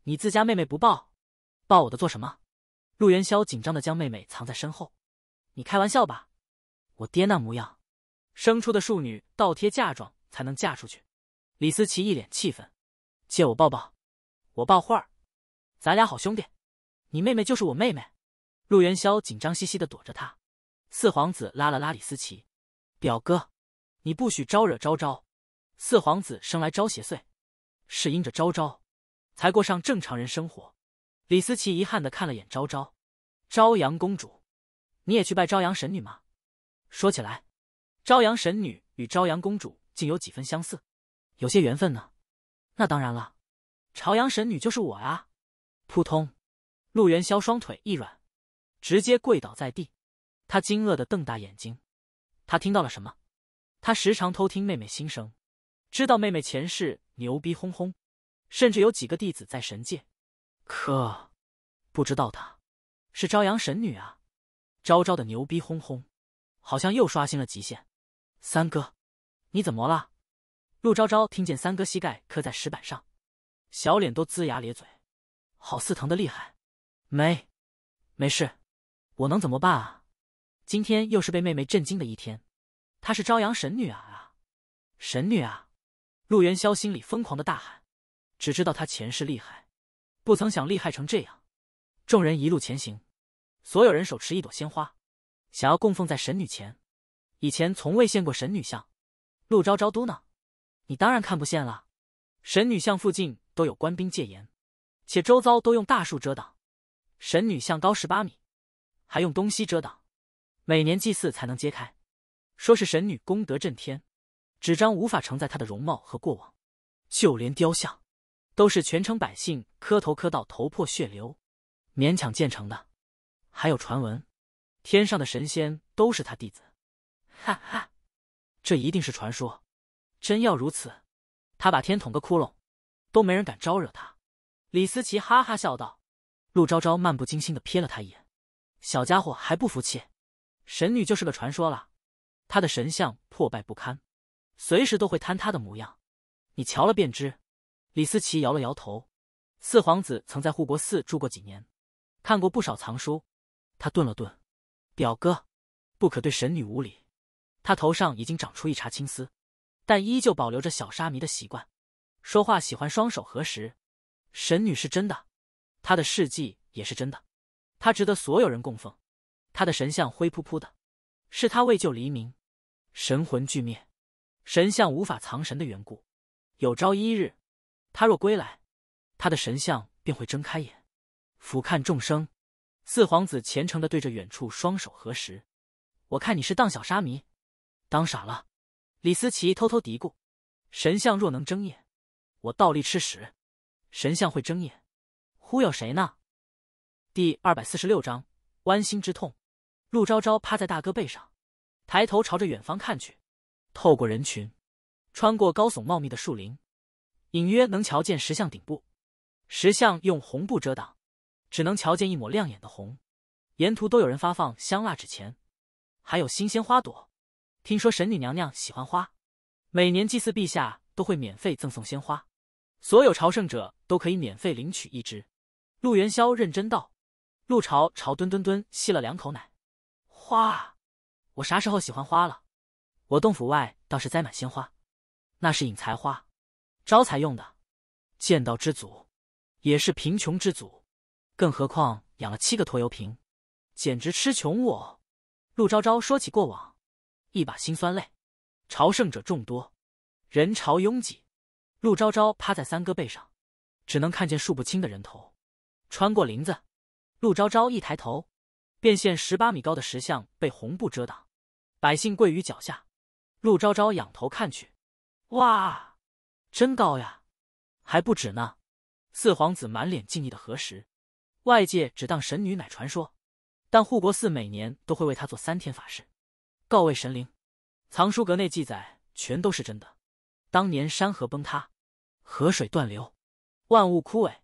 你自家妹妹不抱，抱我的做什么？陆元宵紧张的将妹妹藏在身后。你开玩笑吧？我爹那模样，生出的庶女倒贴嫁妆才能嫁出去。李思琪一脸气愤。借我抱抱，我抱会儿，咱俩好兄弟。你妹妹就是我妹妹。陆元宵紧张兮兮的躲着他。四皇子拉了拉李思琪，表哥。你不许招惹昭昭，四皇子生来招邪祟，是因着昭昭，才过上正常人生活。李思琪遗憾的看了眼昭昭，朝阳公主，你也去拜朝阳神女吗？说起来，朝阳神女与朝阳公主竟有几分相似，有些缘分呢。那当然了，朝阳神女就是我啊！扑通，陆元宵双腿一软，直接跪倒在地，他惊愕的瞪大眼睛，他听到了什么？他时常偷听妹妹心声，知道妹妹前世牛逼哄哄，甚至有几个弟子在神界，可不知道她，是朝阳神女啊，昭昭的牛逼哄哄，好像又刷新了极限。三哥，你怎么了？陆昭昭听见三哥膝盖磕在石板上，小脸都龇牙咧嘴，好似疼的厉害。没，没事，我能怎么办啊？今天又是被妹妹震惊的一天。她是朝阳神女啊啊，神女啊！陆元宵心里疯狂的大喊，只知道她前世厉害，不曾想厉害成这样。众人一路前行，所有人手持一朵鲜花，想要供奉在神女前。以前从未献过神女像。陆昭昭嘟囔：“你当然看不见了，神女像附近都有官兵戒严，且周遭都用大树遮挡。神女像高十八米，还用东西遮挡，每年祭祀才能揭开。”说是神女功德震天，纸张无法承载她的容貌和过往，就连雕像，都是全城百姓磕头磕到头破血流，勉强建成的。还有传闻，天上的神仙都是他弟子。哈哈，这一定是传说。真要如此，他把天捅个窟窿，都没人敢招惹他。李思琪哈哈笑道。陆昭昭漫不经心的瞥了他一眼，小家伙还不服气，神女就是个传说了。他的神像破败不堪，随时都会坍塌的模样，你瞧了便知。李思琪摇了摇头。四皇子曾在护国寺住过几年，看过不少藏书。他顿了顿：“表哥，不可对神女无礼。”他头上已经长出一茬青丝，但依旧保留着小沙弥的习惯，说话喜欢双手合十。神女是真的，她的事迹也是真的，她值得所有人供奉。他的神像灰扑扑的，是他为救黎明，神魂俱灭，神像无法藏神的缘故。有朝一日，他若归来，他的神像便会睁开眼，俯瞰众生。四皇子虔诚的对着远处双手合十。我看你是当小沙弥，当傻了。李思琪偷偷嘀咕。神像若能睁眼，我倒立吃屎。神像会睁眼，忽悠谁呢？第二百四十六章弯心之痛。陆昭昭趴在大哥背上。抬头朝着远方看去，透过人群，穿过高耸茂密的树林，隐约能瞧见石像顶部。石像用红布遮挡，只能瞧见一抹亮眼的红。沿途都有人发放香蜡纸钱，还有新鲜花朵。听说神女娘娘喜欢花，每年祭祀陛下都会免费赠送鲜花，所有朝圣者都可以免费领取一支。陆元宵认真道。陆朝朝墩墩墩吸了两口奶，
花。
我啥时候喜欢花了？我洞府外倒是栽满鲜花，那是引财花，招财用的。剑道之祖，也是贫穷之祖，更何况养了七个拖油瓶，简直吃穷我。陆昭昭说起过往，一把辛酸泪。朝圣者众多，人潮拥挤。陆昭昭趴在三哥背上，只能看见数不清的人头。穿过林子，陆昭昭一抬头，便现十八米高的石像被红布遮挡。百姓跪于脚下，陆昭昭仰头看去，哇，真高呀，还不止呢。四皇子满脸敬意的核实，外界只当神女乃传说，但护国寺每年都会为他做三天法事，告慰神灵。藏书阁内记载全都是真的。当年山河崩塌，河水断流，万物枯萎，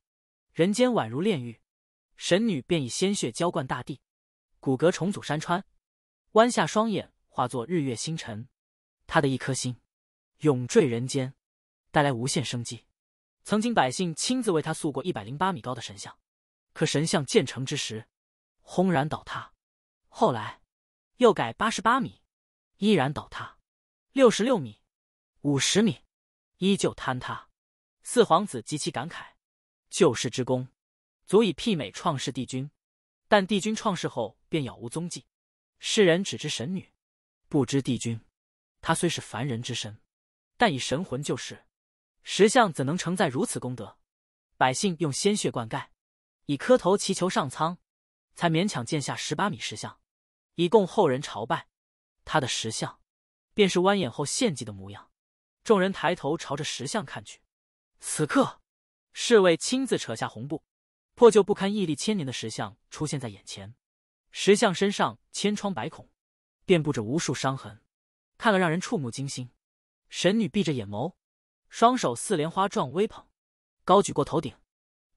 人间宛如炼狱，神女便以鲜血浇灌大地，骨骼重组山川，弯下双眼。化作日月星辰，他的一颗心，永坠人间，带来无限生机。曾经百姓亲自为他塑过一百零八米高的神像，可神像建成之时，轰然倒塌。后来又改八十八米，依然倒塌；六十六米、五十米，依旧坍塌。四皇子极其感慨：救世之功，足以媲美创世帝君，但帝君创世后便杳无踪迹，世人只知神女。不知帝君，他虽是凡人之身，但以神魂救世。石像怎能承载如此功德？百姓用鲜血灌溉，以磕头祈求上苍，才勉强建下十八米石像，以供后人朝拜。他的石像，便是弯眼后献祭的模样。众人抬头朝着石像看去，此刻，侍卫亲自扯下红布，破旧不堪、屹立千年的石像出现在眼前。石像身上千疮百孔。遍布着无数伤痕，看了让人触目惊心。神女闭着眼眸，双手似莲花状微捧，高举过头顶，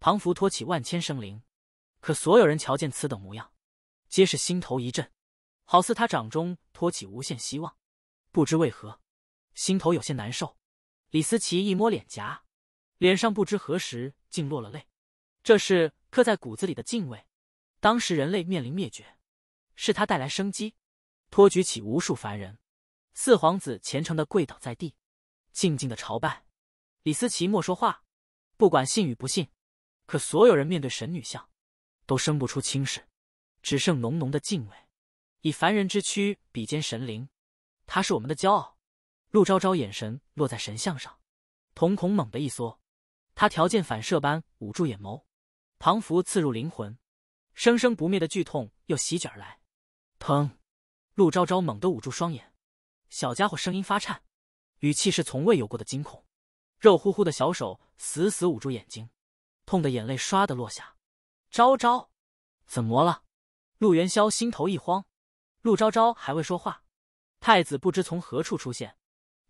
仿佛托起万千生灵。可所有人瞧见此等模样，皆是心头一震，好似他掌中托起无限希望。不知为何，心头有些难受。李思琪一摸脸颊，脸上不知何时竟落了泪。这是刻在骨子里的敬畏。当时人类面临灭绝，是他带来生机。托举起无数凡人，四皇子虔诚的跪倒在地，静静的朝拜。李思琪莫说话，不管信与不信，可所有人面对神女像，都生不出轻视，只剩浓浓的敬畏。以凡人之躯比肩神灵，她是我们的骄傲。陆昭昭眼神落在神像上，瞳孔猛的一缩，他条件反射般捂住眼眸，庞符刺入灵魂，生生不灭的剧痛又席卷而来，疼。陆昭昭猛地捂住双眼，小家伙声音发颤，语气是从未有过的惊恐，肉乎乎的小手死死捂住眼睛，痛的眼泪唰的落下。昭昭，怎么了？陆元宵心头一慌。陆昭昭还未说话，太子不知从何处出现，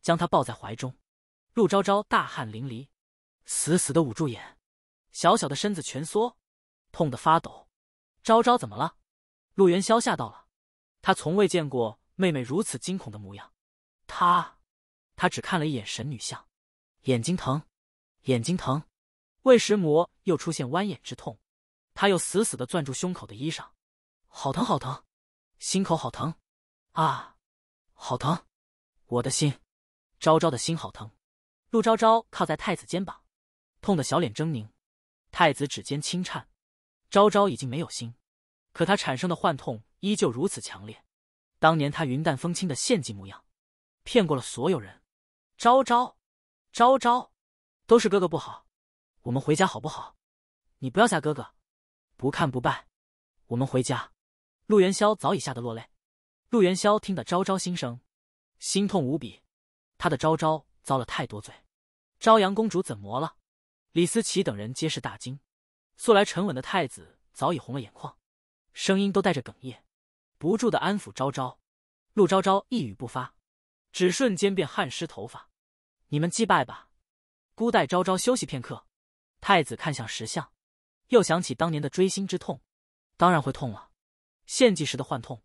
将他抱在怀中。陆昭昭大汗淋漓，死死的捂住眼，小小的身子蜷缩，痛得发抖。昭昭怎么了？陆元宵吓到了。他从未见过妹妹如此惊恐的模样，他，他只看了一眼神女像，眼睛疼，眼睛疼，魏石魔又出现弯眼之痛，他又死死的攥住胸口的衣裳，好疼好疼，心口好疼，啊，好疼，我的心，昭昭的心好疼，陆昭昭靠在太子肩膀，痛的小脸狰狞，太子指尖轻颤，昭昭已经没有心，可他产生的幻痛。依旧如此强烈，当年他云淡风轻的献祭模样，骗过了所有人。昭昭，昭昭，都是哥哥不好，我们回家好不好？你不要吓哥哥，不看不拜，我们回家。陆元宵早已吓得落泪。陆元宵听得昭昭心声，心痛无比。他的昭昭遭了太多罪。朝阳公主怎么了？李思琪等人皆是大惊。素来沉稳的太子早已红了眼眶，声音都带着哽咽。不住的安抚昭昭，陆昭昭一语不发，只瞬间便汗湿头发。你们祭拜吧，孤待昭昭休息片刻。太子看向石像，又想起当年的锥心之痛，当然会痛了。献祭时的幻痛，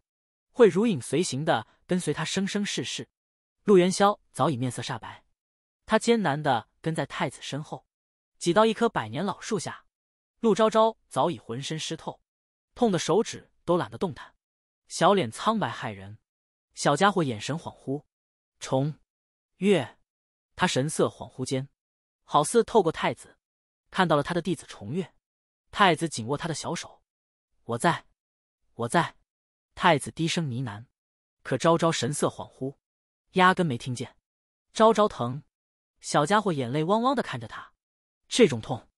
会如影随形的跟随他生生世世。陆元宵早已面色煞白，他艰难的跟在太子身后，挤到一棵百年老树下。陆昭昭早已浑身湿透，痛的手指都懒得动弹。小脸苍白骇人，小家伙眼神恍惚。重月，他神色恍惚间，好似透过太子，看到了他的弟子重月。太子紧握他的小手，我在，我在。太子低声呢喃，可昭昭神色恍惚，压根没听见。昭昭疼，小家伙眼泪汪汪的看着他，这种痛，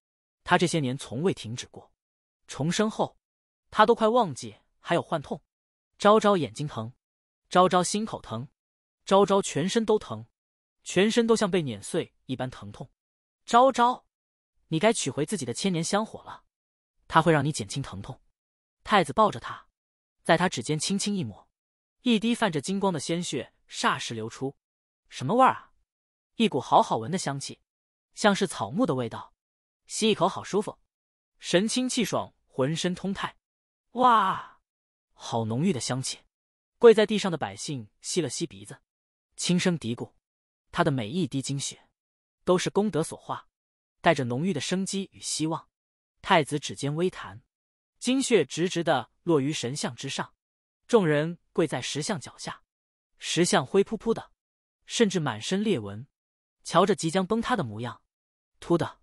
他这些年从未停止过。重生后，他都快忘记还有幻痛。昭昭眼睛疼，昭昭心口疼，昭昭全身都疼，全身都像被碾碎一般疼痛。昭昭，你该取回自己的千年香火了，它会让你减轻疼痛。太子抱着他，在他指尖轻轻一抹，一滴泛着金光的鲜血霎时流出。什么味儿啊？一股好好闻的香气，像是草木的味道，吸一口好舒服，神清气爽，浑身通泰。哇！好浓郁的香气，跪在地上的百姓吸了吸鼻子，轻声嘀咕：“他的每一滴精血，都是功德所化，带着浓郁的生机与希望。”太子指尖微弹，精血直直的落于神像之上。众人跪在石像脚下，石像灰扑扑的，甚至满身裂纹，瞧着即将崩塌的模样。突的，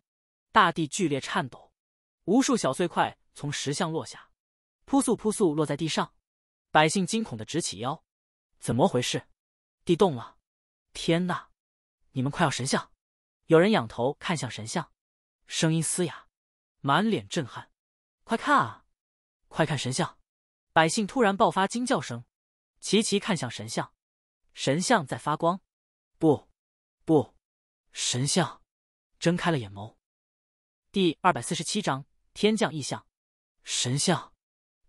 大地剧烈颤抖，无数小碎块从石像落下。扑簌扑簌落在地上，百姓惊恐的直起腰，怎么回事？地动了！天哪！你们快要神像！有人仰头看向神像，声音嘶哑，满脸震撼。快看啊！快看神像！百姓突然爆发惊叫声，齐齐看向神像，神像在发光。不，不，神像睁开了眼眸。第二百四十七章天降异象，神像。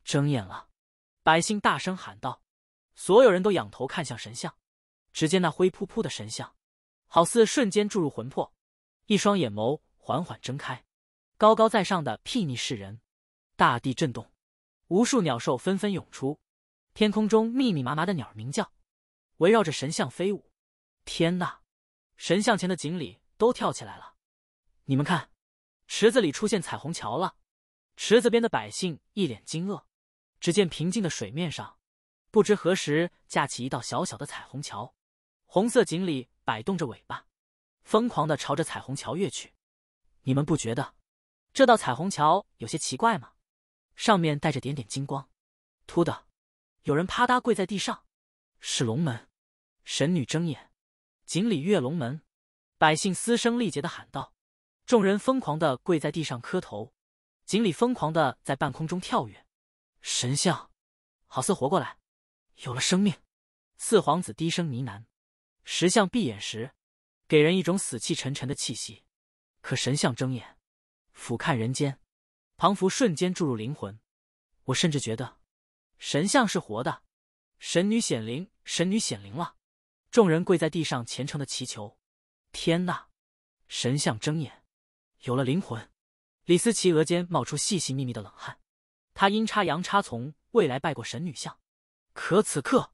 睁眼了，百姓大声喊道：“所有人都仰头看向神像，只见那灰扑扑的神像，好似瞬间注入魂魄，一双眼眸缓缓睁开，高高在上的睥睨世人。大地震动，无数鸟兽纷纷涌出，天空中密密麻麻的鸟鸣叫，围绕着神像飞舞。天哪！神像前的锦鲤都跳起来了，你们看，池子里出现彩虹桥了。池子边的百姓一脸惊愕。”只见平静的水面上，不知何时架起一道小小的彩虹桥，红色锦鲤摆动着尾巴，疯狂的朝着彩虹桥跃去。你们不觉得这道彩虹桥有些奇怪吗？上面带着点点金光。突的，有人啪嗒跪在地上，是龙门。神女睁眼，锦鲤跃龙门，百姓嘶声力竭的喊道：“众人疯狂的跪在地上磕头，锦鲤疯狂的在半空中跳跃。”神像，好似活过来，有了生命。四皇子低声呢喃：“石像闭眼时，给人一种死气沉沉的气息；可神像睁眼，俯瞰人间，庞福瞬间注入灵魂。我甚至觉得，神像是活的。神女显灵，神女显灵了！”众人跪在地上虔诚的祈求：“天呐，神像睁眼，有了灵魂。李思琪额间冒出细细密密的冷汗。他阴差阳差从未来拜过神女像，可此刻，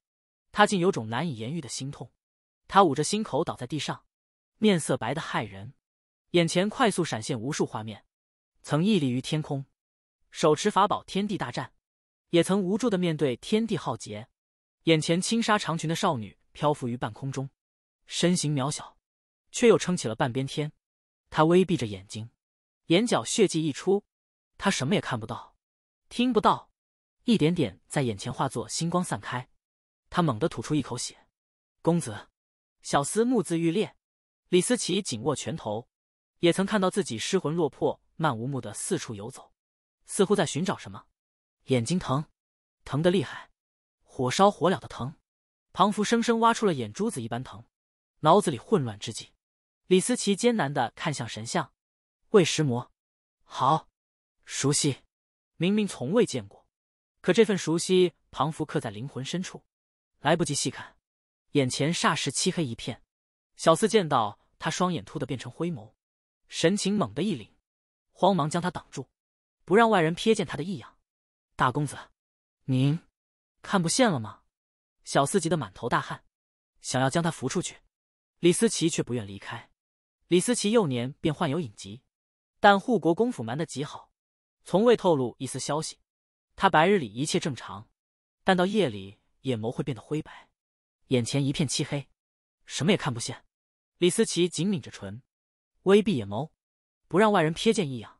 他竟有种难以言喻的心痛。他捂着心口倒在地上，面色白的骇人。眼前快速闪现无数画面：曾屹立于天空，手持法宝天地大战；也曾无助的面对天地浩劫。眼前轻纱长裙的少女漂浮于半空中，身形渺小，却又撑起了半边天。他微闭着眼睛，眼角血迹溢出，他什么也看不到。听不到，一点点在眼前化作星光散开，他猛地吐出一口血。公子，小厮目眦欲裂。李思琪紧握拳头，也曾看到自己失魂落魄，漫无目的四处游走，似乎在寻找什么。眼睛疼，疼得厉害，火烧火燎的疼。庞福生生挖出了眼珠子一般疼。脑子里混乱之际，李思琪艰难地看向神像，魏石魔，好，熟悉。明明从未见过，可这份熟悉仿佛刻在灵魂深处，来不及细看，眼前霎时漆黑一片。小四见到他双眼突的变成灰眸，神情猛地一凛，慌忙将他挡住，不让外人瞥见他的异样。大公子，您看不见了吗？小四急得满头大汗，想要将他扶出去，李思琪却不愿离开。李思琪幼年便患有隐疾，但护国公府瞒得极好。从未透露一丝消息，他白日里一切正常，但到夜里眼眸会变得灰白，眼前一片漆黑，什么也看不见。李思琪紧抿着唇，微闭眼眸，不让外人瞥见异样。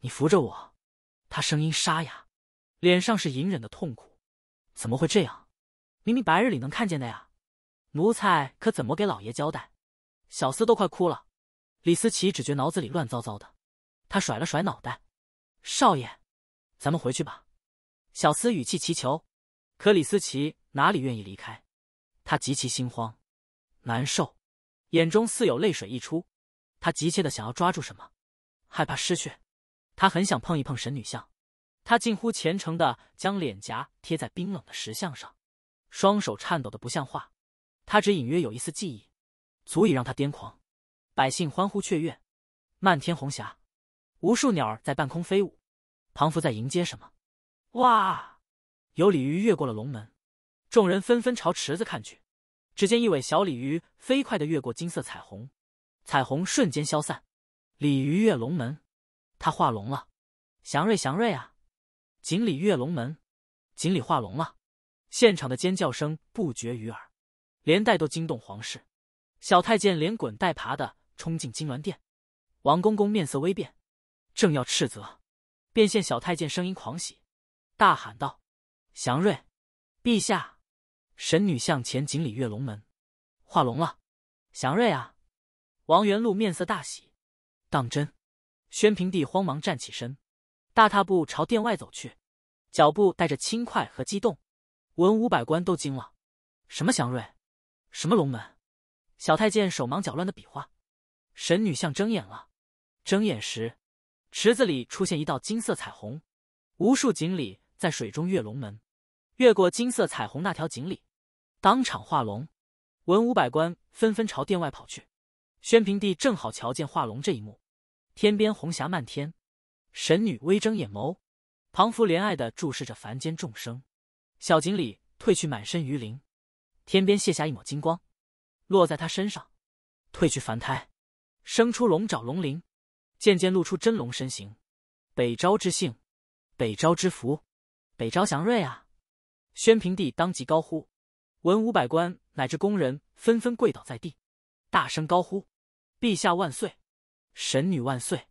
你扶着我，他声音沙哑，脸上是隐忍的痛苦。怎么会这样？明明白日里能看见的呀！奴才可怎么给老爷交代？小厮都快哭了。李思琪只觉脑子里乱糟糟的，他甩了甩脑袋。少爷，咱们回去吧。小厮语气祈求，可李思琪哪里愿意离开？他极其心慌，难受，眼中似有泪水溢出。他急切的想要抓住什么，害怕失去。他很想碰一碰神女像，他近乎虔诚的将脸颊贴在冰冷的石像上，双手颤抖的不像话。他只隐约有一丝记忆，足以让他癫狂。百姓欢呼雀跃，漫天红霞。无数鸟儿在半空飞舞，庞福在迎接什么？哇！有鲤鱼越过了龙门，众人纷纷朝池子看去。只见一尾小鲤鱼飞快的越过金色彩虹，彩虹瞬间消散。鲤鱼跃龙门，它化龙了！祥瑞，祥瑞啊！锦鲤跃龙门，锦鲤化龙了！现场的尖叫声不绝于耳，连带都惊动皇室。小太监连滚带爬的冲进金銮殿，王公公面色微变。正要斥责，便见小太监声音狂喜，大喊道：“祥瑞，陛下，神女向前锦鲤跃龙门，化龙了，祥瑞啊！”王元禄面色大喜，当真。宣平帝慌忙站起身，大踏步朝殿外走去，脚步带着轻快和激动。文武百官都惊了：“什么祥瑞？什么龙门？”小太监手忙脚乱的比划：“神女像睁眼了，睁眼时。”池子里出现一道金色彩虹，无数锦鲤在水中跃龙门，越过金色彩虹那条锦鲤当场化龙。文武百官纷纷朝殿外跑去。宣平帝正好瞧见化龙这一幕，天边红霞漫天，神女微睁眼眸，庞福怜爱的注视着凡间众生。小锦鲤褪去满身鱼鳞，天边卸下一抹金光，落在他身上，褪去凡胎，生出龙爪龙鳞。渐渐露出真龙身形，北昭之幸，北昭之福，北昭祥瑞啊！宣平帝当即高呼，文武百官乃至宫人纷纷跪倒在地，大声高呼：“陛下万岁，神女万岁，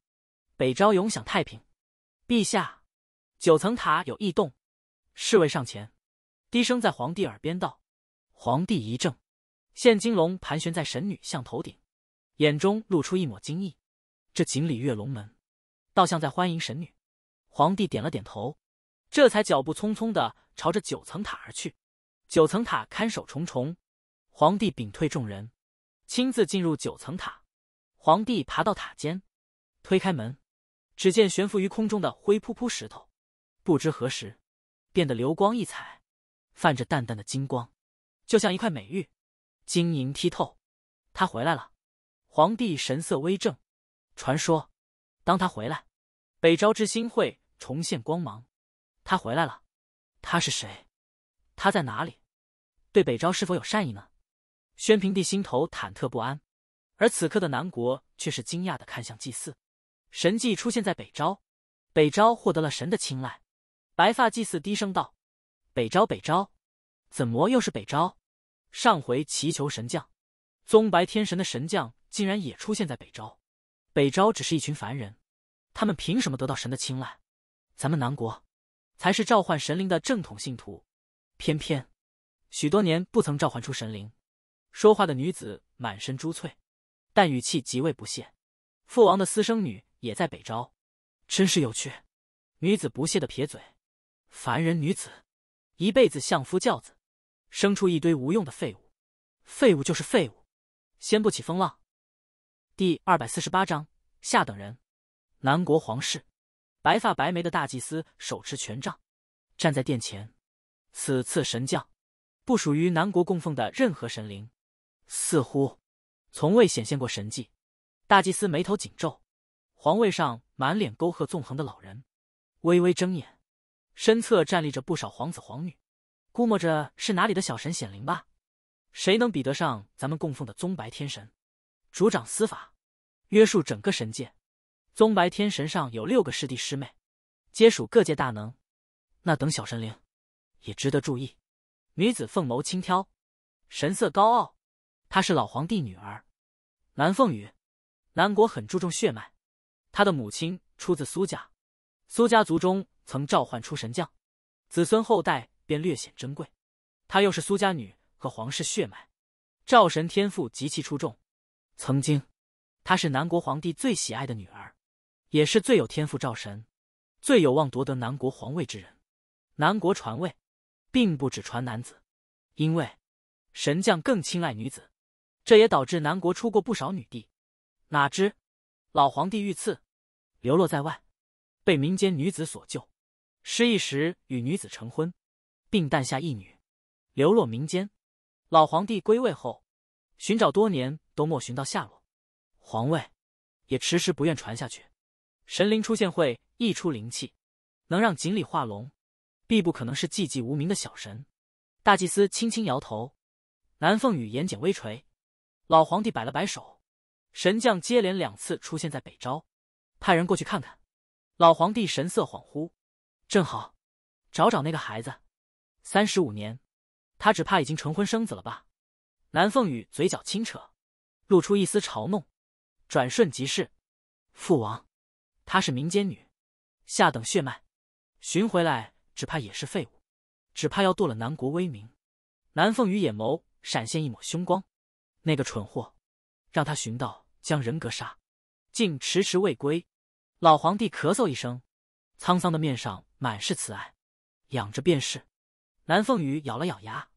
北昭永享太平！”陛下，九层塔有异动。侍卫上前，低声在皇帝耳边道：“皇帝一怔，现金龙盘旋在神女像头顶，眼中露出一抹惊异。”这锦鲤跃龙门，倒像在欢迎神女。皇帝点了点头，这才脚步匆匆的朝着九层塔而去。九层塔看守重重，皇帝屏退众人，亲自进入九层塔。皇帝爬到塔尖，推开门，只见悬浮于空中的灰扑扑石头，不知何时变得流光溢彩，泛着淡淡的金光，就像一块美玉，晶莹剔透。他回来了，皇帝神色微正。传说，当他回来，北昭之星会重现光芒。他回来了，他是谁？他在哪里？对北昭是否有善意呢？宣平帝心头忐忑不安，而此刻的南国却是惊讶的看向祭祀。神迹出现在北昭，北昭获得了神的青睐。白发祭祀低声道：“北昭，北昭，怎么又是北昭？上回祈求神将宗白天神的神将，竟然也出现在北昭。”北朝只是一群凡人，他们凭什么得到神的青睐？咱们南国，才是召唤神灵的正统信徒。偏偏，许多年不曾召唤出神灵。说话的女子满身珠翠，但语气极为不屑。父王的私生女也在北朝，真是有趣。女子不屑的撇嘴，凡人女子，一辈子相夫教子，生出一堆无用的废物。废物就是废物，掀不起风浪。第二百四十八章下等人。南国皇室，白发白眉的大祭司手持权杖，站在殿前。此次神将，不属于南国供奉的任何神灵，似乎从未显现过神迹。大祭司眉头紧皱，皇位上满脸沟壑纵横的老人微微睁眼，身侧站立着不少皇子皇女，估摸着是哪里的小神显灵吧？谁能比得上咱们供奉的宗白天神？主掌司法，约束整个神界。宗白天神上有六个师弟师妹，皆属各界大能。那等小神灵，也值得注意。女子凤眸轻挑，神色高傲。她是老皇帝女儿，南凤羽。南国很注重血脉，她的母亲出自苏家。苏家族中曾召唤出神将，子孙后代便略显珍贵。她又是苏家女和皇室血脉，赵神天赋极其出众。曾经，她是南国皇帝最喜爱的女儿，也是最有天赋、赵神最有望夺得南国皇位之人。南国传位，并不只传男子，因为神将更青睐女子，这也导致南国出过不少女帝。哪知老皇帝遇刺，流落在外，被民间女子所救，失忆时与女子成婚，并诞下一女，流落民间。老皇帝归位后，寻找多年。都末寻到下落，皇位也迟迟不愿传下去。神灵出现会溢出灵气，能让锦鲤化龙，必不可能是寂寂无名的小神。大祭司轻轻摇头。南凤羽眼睑微垂。老皇帝摆了摆手。神将接连两次出现在北朝，派人过去看看。老皇帝神色恍惚。正好，找找那个孩子。三十五年，他只怕已经成婚生子了吧？南凤羽嘴角轻扯。露出一丝嘲弄，转瞬即逝。父王，她是民间女，下等血脉，寻回来只怕也是废物，只怕要堕了南国威名。南凤羽眼眸闪现一抹凶光。那个蠢货，让他寻到将人格杀，竟迟迟未归。老皇帝咳嗽一声，沧桑的面上满是慈爱，养着便是。南凤羽咬了咬牙，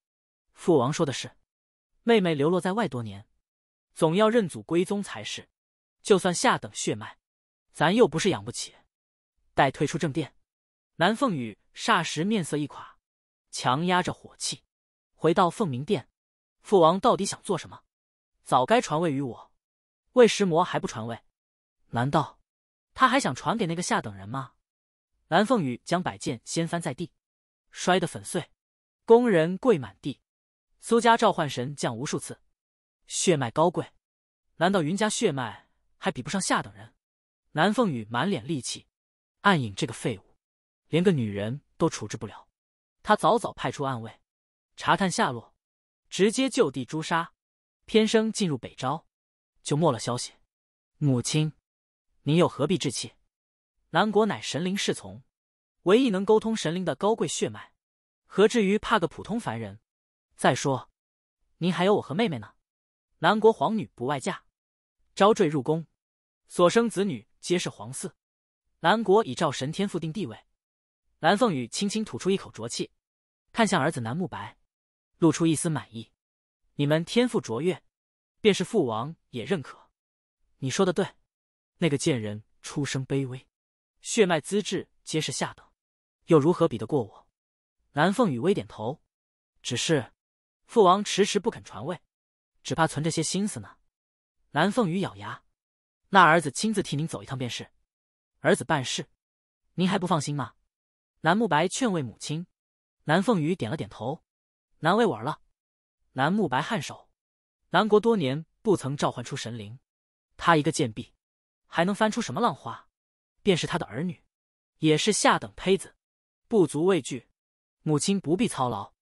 父王说的是，妹妹流落在外多年。总要认祖归宗才是，就算下等血脉，咱又不是养不起。待退出正殿，南凤羽霎时面色一垮，强压着火气，回到凤鸣殿，父王到底想做什么？早该传位于我，魏石魔还不传位？难道他还想传给那个下等人吗？南凤羽将摆件掀翻在地，摔得粉碎，工人跪满地，苏家召唤神将无数次。血脉高贵，难道云家血脉还比不上下等人？南凤羽满脸戾气，暗影这个废物，连个女人都处置不了。他早早派出暗卫，查探下落，直接就地诛杀。偏生进入北昭，就没了消息。母亲，您又何必置气？南国乃神灵侍从，唯一能沟通神灵的高贵血脉，何至于怕个普通凡人？再说，您还有我和妹妹呢。南国皇女不外嫁，招赘入宫，所生子女皆是皇嗣。南国以赵神天赋定地位。蓝凤羽轻轻吐出一口浊气，看向儿子南慕白，露出一丝满意：“你们天赋卓越，便是父王也认可。”“你说的对。”那个贱人出生卑微，血脉资质皆是下等，又如何比得过我？蓝凤羽微点头，只是父王迟迟不肯传位。只怕存着些心思呢。蓝凤羽咬牙，那儿子亲自替您走一趟便是。儿子办事，您还不放心吗？南慕白劝慰母亲。南凤羽点了点头。难为我儿了。南慕白颔首。南国多年不曾召唤出神灵，他一个贱婢，还能翻出什么浪花？便是他的儿女，也是下等胚子，不足畏惧。母亲不必操劳，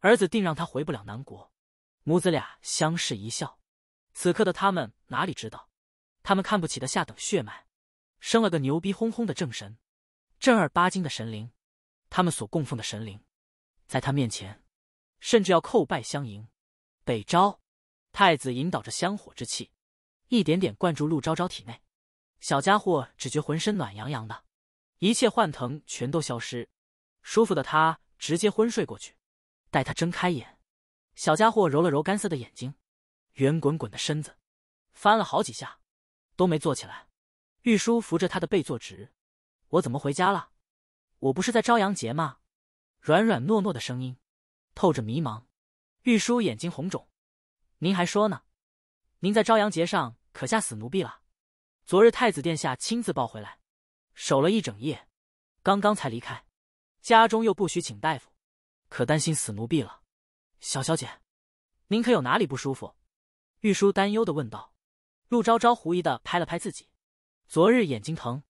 儿子定让他回不了南国。母子俩相视一笑，此刻的他们哪里知道，他们看不起的下等血脉，生了个牛逼哄哄的正神，正儿八经的神灵，他们所供奉的神灵，在他面前，甚至要叩拜相迎。北昭，太子引导着香火之气，一点点灌注陆昭昭体内。小家伙只觉浑身暖洋洋的，一切幻疼全都消失，舒服的他直接昏睡过去。待他睁开眼。小家伙揉了揉干涩的眼睛，圆滚滚的身子翻了好几下，都没坐起来。玉叔扶着他的背坐直：“我怎么回家了？我不是在朝阳节吗？”软软糯糯的声音透着迷茫。玉叔眼睛红肿：“您还说呢，您在朝阳节上可吓死奴婢了。昨日太子殿下亲自抱回来，守了一整夜，刚刚才离开。家中又不许请大夫，可担心死奴婢了。”小小姐，您可有哪里不舒服？玉书担忧的问道。陆昭昭狐疑的拍了拍自己，昨日眼睛疼，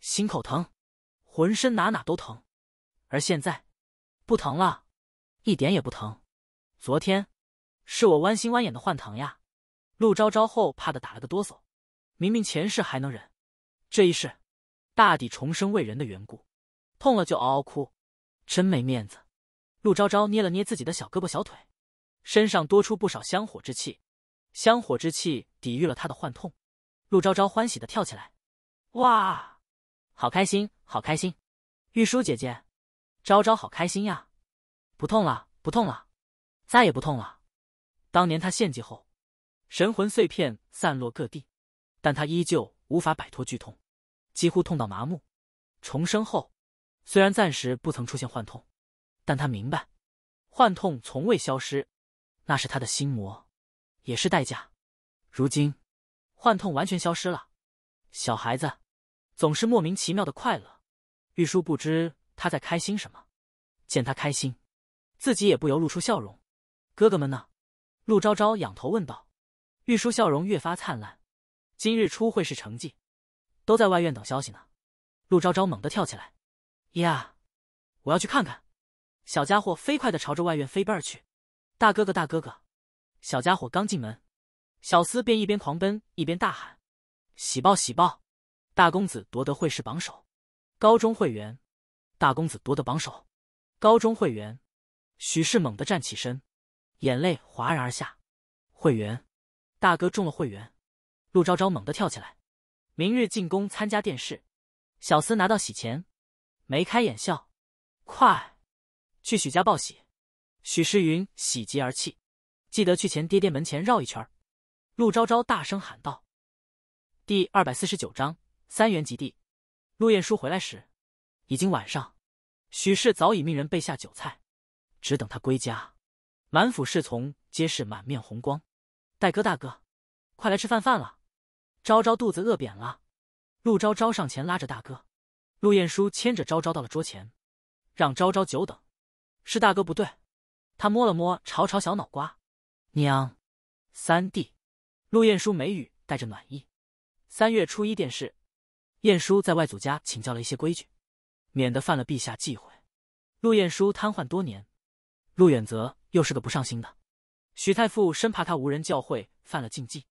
心口疼，浑身哪哪都疼，而现在，不疼了，一点也不疼。昨天，是我弯心弯眼的换疼呀。陆昭昭后怕的打了个哆嗦，明明前世还能忍，这一世，大抵重生为人的缘故，痛了就嗷嗷哭，真没面子。陆昭昭捏了捏自己的小胳膊小腿，身上多出不少香火之气，香火之气抵御了他的幻痛。陆昭昭欢喜的跳起来，哇，好开心，好开心！玉书姐姐，昭昭好开心呀，不痛了，不痛了，再也不痛了。当年他献祭后，神魂碎片散落各地，但他依旧无法摆脱剧痛，几乎痛到麻木。重生后，虽然暂时不曾出现幻痛。但他明白，幻痛从未消失，那是他的心魔，也是代价。如今，幻痛完全消失了。小孩子，总是莫名其妙的快乐。玉书不知他在开心什么，见他开心，自己也不由露出笑容。哥哥们呢？陆昭昭仰头问道。玉书笑容越发灿烂。今日初会试成绩，都在外院等消息呢。陆昭昭猛地跳起来，呀，我要去看看。小家伙飞快的朝着外院飞奔而去，大哥哥大哥哥！小家伙刚进门，小厮便一边狂奔一边大喊：“喜报喜报！大公子夺得会试榜首，高中会员！大公子夺得榜首，高中会员！”许氏猛地站起身，眼泪哗然而下。会员，大哥中了会员！陆昭昭猛地跳起来，明日进宫参加殿试。小厮拿到喜钱，眉开眼笑，快！去许家报喜，许诗云喜极而泣。记得去前爹爹门前绕一圈儿。陆昭昭大声喊道：“第二百四十九章三元及第。”陆晏书回来时，已经晚上，许氏早已命人备下酒菜，只等他归家。满府侍从皆是满面红光。戴哥大哥，快来吃饭，饭了。昭昭肚子饿扁了。陆昭昭上前拉着大哥，陆晏书牵着昭昭到了桌前，让昭昭久等。是大哥不对，他摸了摸潮潮小脑瓜，娘，三弟，陆晏书眉宇带着暖意。三月初一，电视，晏书在外祖家请教了一些规矩，免得犯了陛下忌讳。陆晏书瘫痪多年，陆远泽又是个不上心的，许太傅生怕他无人教诲犯了禁忌，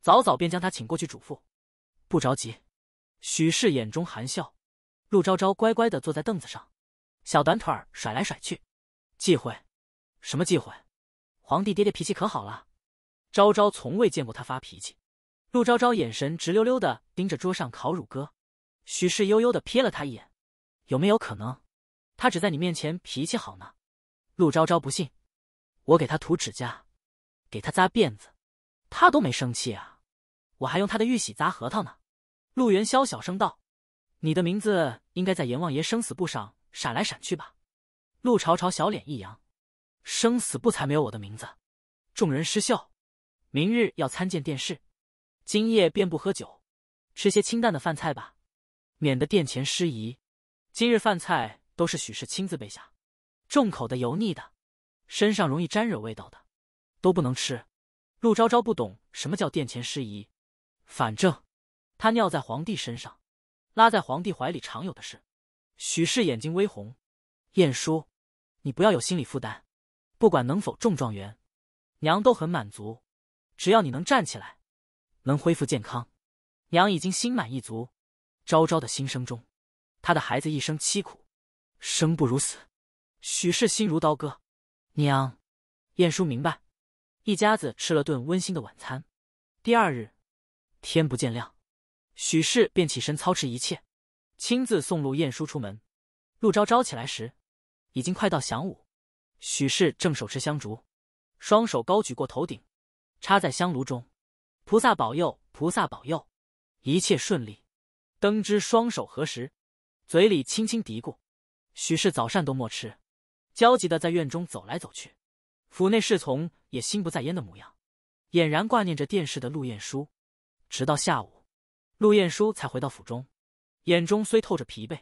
早早便将他请过去嘱咐。不着急，许氏眼中含笑，陆昭昭乖乖的坐在凳子上，小短腿甩来甩去。忌讳？什么忌讳？皇帝爹爹脾气可好了，昭昭从未见过他发脾气。陆昭昭眼神直溜溜的盯着桌上烤乳鸽，许氏悠悠的瞥了他一眼：“有没有可能，他只在你面前脾气好呢？”陆昭昭不信：“我给他涂指甲，给他扎辫子，他都没生气啊。我还用他的玉玺砸核桃呢。”陆元宵小声道：“你的名字应该在阎王爷生死簿上闪来闪去吧。”陆朝朝小脸一扬，生死簿才没有我的名字。众人失笑。明日要参见殿试，今夜便不喝酒，吃些清淡的饭菜吧，免得殿前失仪。今日饭菜都是许氏亲自备下，重口的、油腻的、身上容易沾惹味道的都不能吃。陆昭昭不懂什么叫殿前失仪，反正他尿在皇帝身上，拉在皇帝怀里，常有的事。许氏眼睛微红，晏殊。你不要有心理负担，不管能否中状元，娘都很满足。只要你能站起来，能恢复健康，娘已经心满意足。昭昭的心声中，他的孩子一生凄苦，生不如死，许氏心如刀割。娘，晏殊明白。一家子吃了顿温馨的晚餐。第二日天不见亮，许氏便起身操持一切，亲自送陆晏殊出门。陆昭昭起来时。已经快到晌午，许氏正手持香烛，双手高举过头顶，插在香炉中。菩萨保佑，菩萨保佑，一切顺利。登之双手合十，嘴里轻轻嘀咕。许氏早膳都没吃，焦急的在院中走来走去。府内侍从也心不在焉的模样，俨然挂念着殿试的陆晏书。直到下午，陆晏书才回到府中，眼中虽透着疲惫，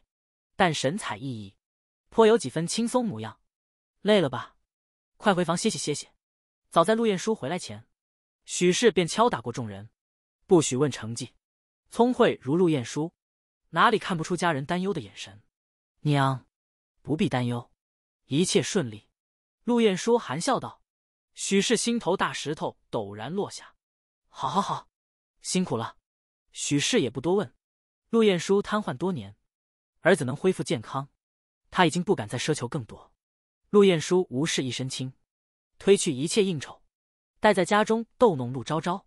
但神采奕奕。颇有几分轻松模样，累了吧？快回房歇息歇息。早在陆晏书回来前，许氏便敲打过众人，不许问成绩。聪慧如陆晏书，哪里看不出家人担忧的眼神？娘，不必担忧，一切顺利。陆晏书含笑道。许氏心头大石头陡然落下。好，好，好，辛苦了。许氏也不多问。陆晏书瘫痪多年，儿子能恢复健康。他已经不敢再奢求更多。陆晏书无事一身轻，推去一切应酬，待在家中逗弄陆昭昭。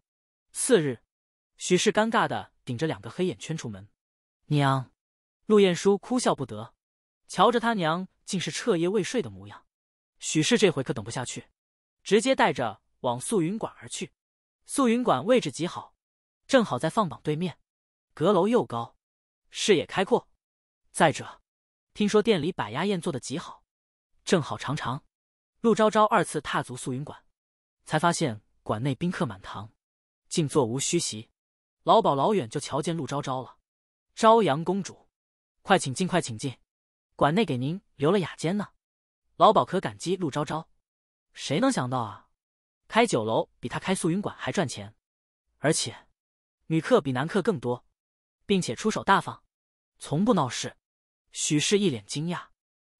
次日，许氏尴尬的顶着两个黑眼圈出门。娘，陆晏书哭笑不得，瞧着他娘竟是彻夜未睡的模样。许氏这回可等不下去，直接带着往素云馆而去。素云馆位置极好，正好在放榜对面，阁楼又高，视野开阔。再者。听说店里百鸭宴做的极好，正好尝尝。陆昭昭二次踏足素云馆，才发现馆内宾客满堂，竟座无虚席。老鸨老远就瞧见陆昭昭了，朝阳公主，快请进，快请进。馆内给您留了雅间呢。老鸨可感激陆昭昭，谁能想到啊？开酒楼比他开素云馆还赚钱，而且女客比男客更多，并且出手大方，从不闹事。许氏一脸惊讶，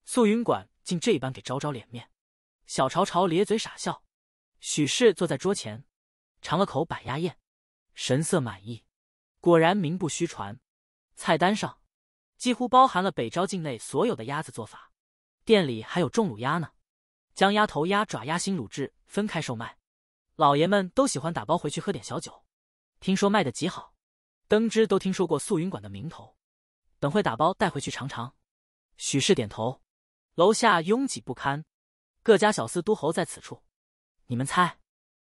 素云馆竟这般给昭昭脸面。小朝朝咧嘴傻笑。许氏坐在桌前，尝了口百鸭宴，神色满意，果然名不虚传。菜单上几乎包含了北昭境内所有的鸭子做法，店里还有重卤鸭呢，将鸭头、鸭爪、鸭心卤制分开售卖。老爷们都喜欢打包回去喝点小酒，听说卖的极好。登之都听说过素云馆的名头。等会打包带回去尝尝。许氏点头。楼下拥挤不堪，各家小厮都候在此处。你们猜，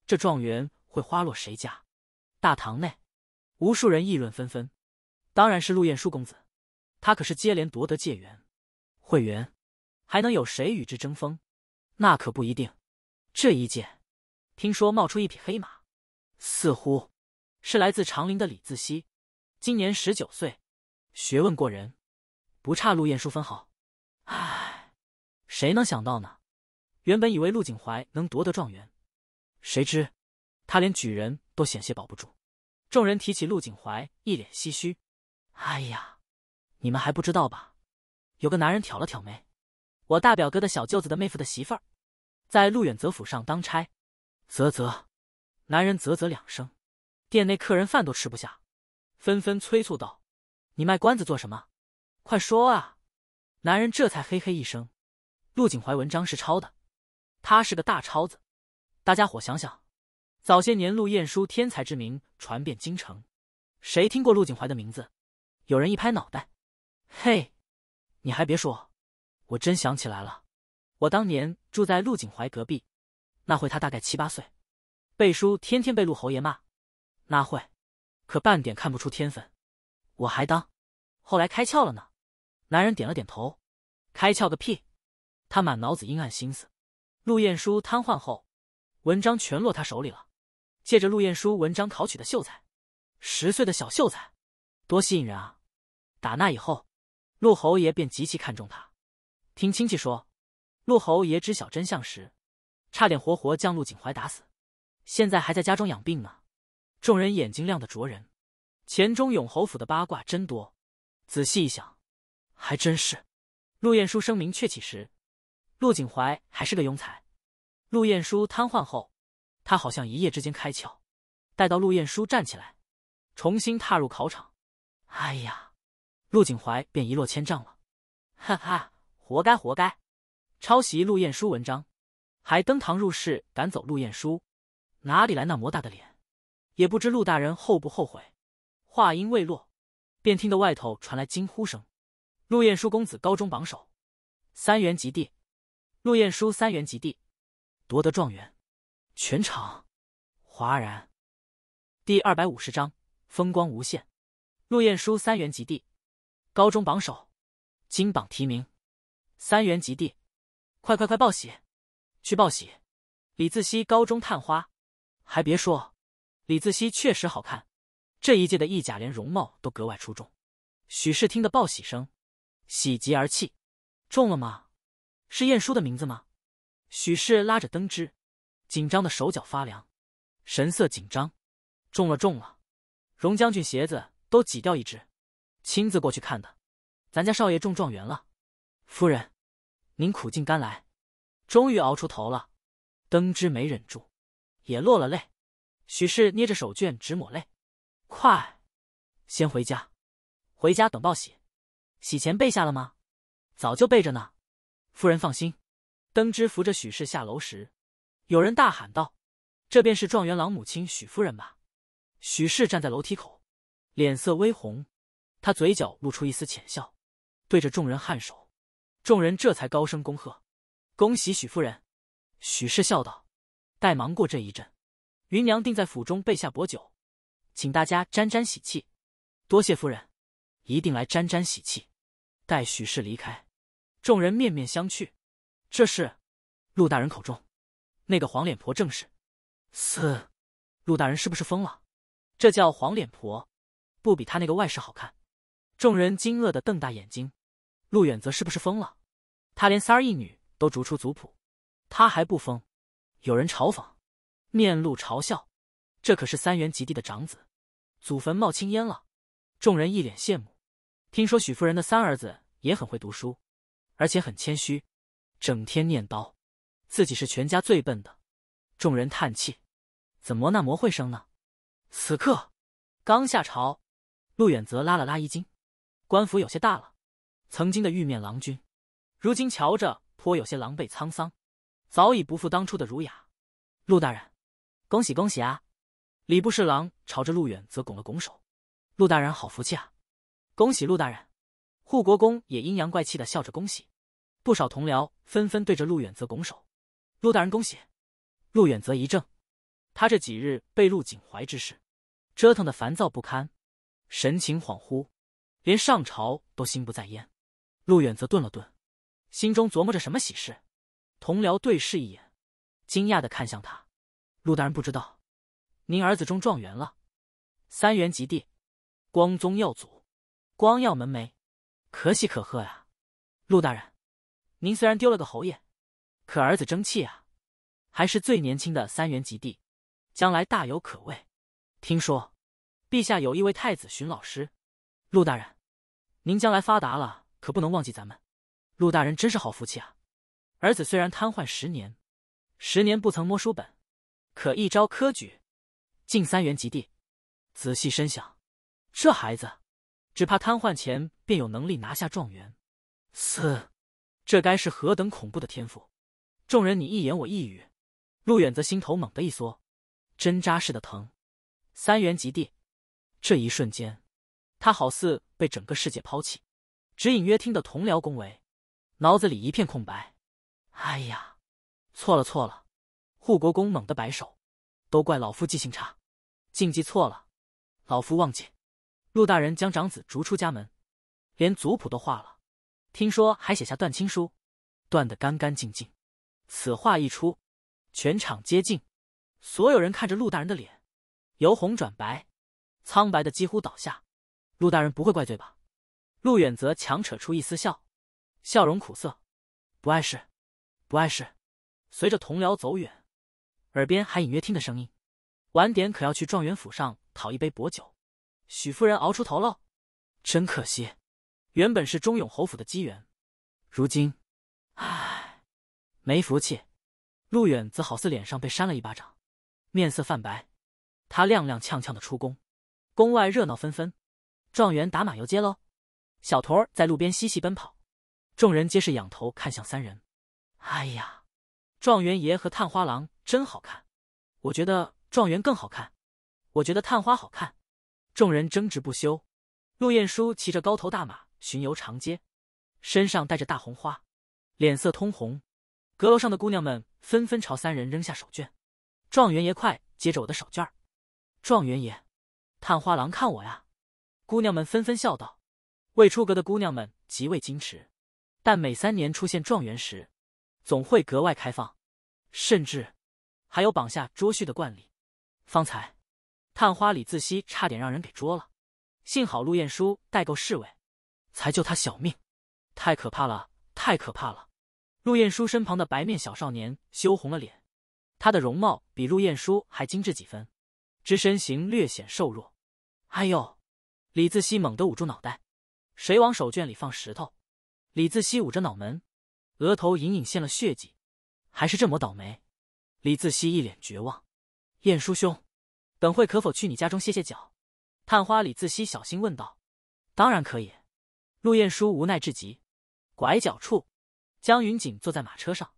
这状元会花落谁家？大堂内，无数人议论纷纷。当然是陆晏书公子，他可是接连夺得界元、会元，还能有谁与之争锋？那可不一定。这一届，听说冒出一匹黑马，似乎是来自长陵的李自西，今年十九岁。学问过人，不差陆晏书分毫。唉，谁能想到呢？原本以为陆景怀能夺得状元，谁知他连举人都险些保不住。众人提起陆景怀，一脸唏嘘。哎呀，你们还不知道吧？有个男人挑了挑眉：“我大表哥的小舅子的妹夫的媳妇，在陆远泽府上当差。”啧啧，男人啧啧两声，店内客人饭都吃不下，纷纷催促道。你卖关子做什么？快说啊！男人这才嘿嘿一声。陆景怀文章是抄的，他是个大抄子。大家伙想想，早些年陆晏殊天才之名传遍京城，谁听过陆景怀的名字？有人一拍脑袋：“嘿，你还别说，我真想起来了。我当年住在陆景怀隔壁，那会他大概七八岁，背书天天被陆侯爷骂，那会可半点看不出天分，我还当……后来开窍了呢，男人点了点头，开窍个屁！他满脑子阴暗心思。陆晏书瘫痪后，文章全落他手里了。借着陆晏书文章考取的秀才，十岁的小秀才，多吸引人啊！打那以后，陆侯爷便极其看重他。听亲戚说，陆侯爷知晓真相时，差点活活将陆景怀打死，现在还在家中养病呢。众人眼睛亮得灼人，钱中永侯府的八卦真多。仔细一想，还真是。陆晏书声名鹊起时，陆景怀还是个庸才；陆晏书瘫痪后，他好像一夜之间开窍。待到陆晏书站起来，重新踏入考场，哎呀，陆景怀便一落千丈了。哈哈，活该活该！抄袭陆晏书文章，还登堂入室赶走陆晏书，哪里来那么大的脸？也不知陆大人后不后悔。话音未落。便听得外头传来惊呼声：“陆晏书公子高中榜首，三元及第。陆晏书三元及第，夺得状元。全场哗然。”第二百五十章，风光无限。陆晏书三元及第，高中榜首，金榜题名。三元及第，快快快报喜，去报喜。李自西高中探花，还别说，李自西确实好看。这一届的义甲连容貌都格外出众，许氏听得报喜声，喜极而泣。中了吗？是晏殊的名字吗？许氏拉着灯枝，紧张的手脚发凉，神色紧张。中了，中了！荣将军鞋子都挤掉一只，亲自过去看的。咱家少爷中状元了！夫人，您苦尽甘来，终于熬出头了。灯枝没忍住，也落了泪。许氏捏着手绢直抹泪。快，先回家，回家等报喜。喜钱备下了吗？早就备着呢。夫人放心。登之扶着许氏下楼时，有人大喊道：“这便是状元郎母亲许夫人吧？”许氏站在楼梯口，脸色微红，他嘴角露出一丝浅笑，对着众人颔首。众人这才高声恭贺：“恭喜许夫人！”许氏笑道：“待忙过这一阵，芸娘定在府中备下薄酒。”请大家沾沾喜气，多谢夫人，一定来沾沾喜气。待许氏离开，众人面面相觑。这是陆大人口中那个黄脸婆，正是。四，陆大人是不是疯了？这叫黄脸婆，不比他那个外室好看。众人惊愕的瞪大眼睛。陆远则是不是疯了？他连三儿一女都逐出族谱，他还不疯？有人嘲讽，面露嘲笑。这可是三元极地的长子。祖坟冒青烟了，众人一脸羡慕。听说许夫人的三儿子也很会读书，而且很谦虚，整天念叨自己是全家最笨的。众人叹气，怎么那么会生呢？此刻刚下朝，陆远则拉了拉衣襟，官服有些大了。曾经的玉面郎君，如今瞧着颇有些狼狈沧桑，早已不复当初的儒雅。陆大人，恭喜恭喜啊！礼部侍郎朝着陆远则拱了拱手：“陆大人好福气啊，恭喜陆大人！”护国公也阴阳怪气的笑着恭喜。不少同僚纷纷对着陆远则拱手：“陆大人恭喜！”陆远则一怔，他这几日被陆景怀之事折腾的烦躁不堪，神情恍惚，连上朝都心不在焉。陆远则顿了顿，心中琢磨着什么喜事，同僚对视一眼，惊讶的看向他：“陆大人不知道。”您儿子中状元了，三元及第，光宗耀祖，光耀门楣，可喜可贺呀！陆大人，您虽然丢了个侯爷，可儿子争气啊，还是最年轻的三元及第，将来大有可为。听说，陛下有一位太子寻老师，陆大人，您将来发达了可不能忘记咱们。陆大人真是好福气啊！儿子虽然瘫痪十年，十年不曾摸书本，可一朝科举。进三元及第，仔细深想，这孩子，只怕瘫痪前便有能力拿下状元。四，这该是何等恐怖的天赋！众人你一言我一语，陆远则心头猛地一缩，针扎似的疼。三元及第，这一瞬间，他好似被整个世界抛弃，只隐约听得同僚恭维，脑子里一片空白。哎呀，错了错了！护国公猛地摆手，都怪老夫记性差。禁忌错了，老夫忘记，陆大人将长子逐出家门，连族谱都画了，听说还写下断亲书，断得干干净净。此话一出，全场皆静，所有人看着陆大人的脸，由红转白，苍白的几乎倒下。陆大人不会怪罪吧？陆远则强扯出一丝笑，笑容苦涩，不碍事，不碍事。随着同僚走远，耳边还隐约听的声音。晚点可要去状元府上讨一杯薄酒，许夫人熬出头喽，真可惜，原本是忠勇侯府的机缘，如今，唉，没福气。陆远则好似脸上被扇了一巴掌，面色泛白，他踉踉跄跄的出宫，宫外热闹纷纷，状元打马游街喽，小童儿在路边嬉戏奔跑，众人皆是仰头看向三人，
哎呀，
状元爷和探花郎真好看，我觉得。状元更好看，我觉得探花好看。众人争执不休。陆晏书骑着高头大马巡游长街，身上戴着大红花，脸色通红。阁楼上的姑娘们纷纷朝三人扔下手绢：“状元爷快接着我的手绢！”“状元爷，探花郎看我呀！”姑娘们纷纷笑道。未出阁的姑娘们极为矜持，但每三年出现状元时，总会格外开放，甚至还有绑下捉婿的惯例。方才，探花李自西差点让人给捉了，幸好陆晏书带够侍卫，才救他小命。太可怕了，太可怕了！陆晏书身旁的白面小少年羞红了脸，他的容貌比陆晏书还精致几分，只身形略显瘦弱。哎呦！李自西猛地捂住脑袋，谁往手绢里放石头？李自西捂着脑门，额头隐隐现了血迹，还是这么倒霉。李自西一脸绝望。晏殊兄，等会可否去你家中歇歇脚？探花李自西小心问道。当然可以。陆晏殊无奈至极。拐角处，江云锦坐在马车上，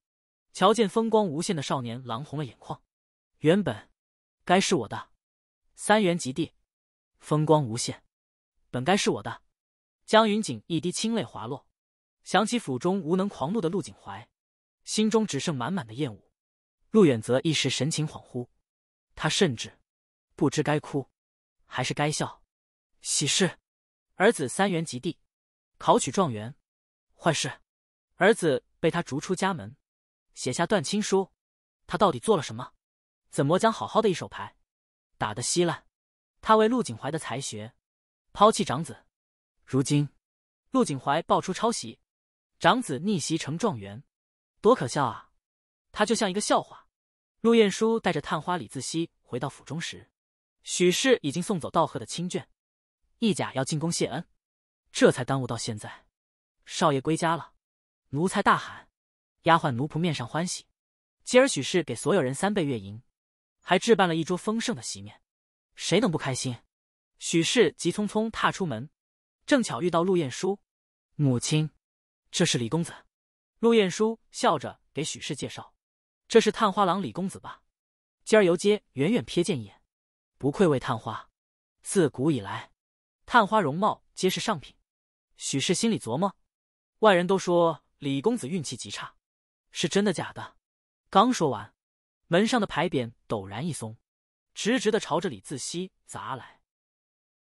瞧见风光无限的少年，狼红了眼眶。原本该是我的三元及第，风光无限，本该是我的。江云锦一滴清泪滑落，想起府中无能狂怒的陆景怀，心中只剩满满的厌恶。陆远泽一时神情恍惚。他甚至不知该哭还是该笑。喜事，儿子三元及第，考取状元；坏事，儿子被他逐出家门，写下断亲书。他到底做了什么？怎么将好好的一手牌打得稀烂？他为陆景怀的才学抛弃长子，如今陆景怀爆出抄袭，长子逆袭成状元，多可笑啊！他就像一个笑话。陆晏殊带着探花李自西回到府中时，许氏已经送走道贺的亲眷，义甲要进宫谢恩，这才耽误到现在。少爷归家了，奴才大喊，丫鬟奴仆面上欢喜。今儿许氏给所有人三倍月银，还置办了一桌丰盛的席面，谁能不开心？许氏急匆匆踏出门，正巧遇到陆晏殊。母亲，这是李公子。陆晏殊笑着给许氏介绍。这是探花郎李公子吧？今儿游街，远远瞥见一眼，不愧为探花。自古以来，探花容貌皆是上品。许氏心里琢磨，外人都说李公子运气极差，是真的假的？刚说完，门上的牌匾陡然一松，直直的朝着李自西砸来。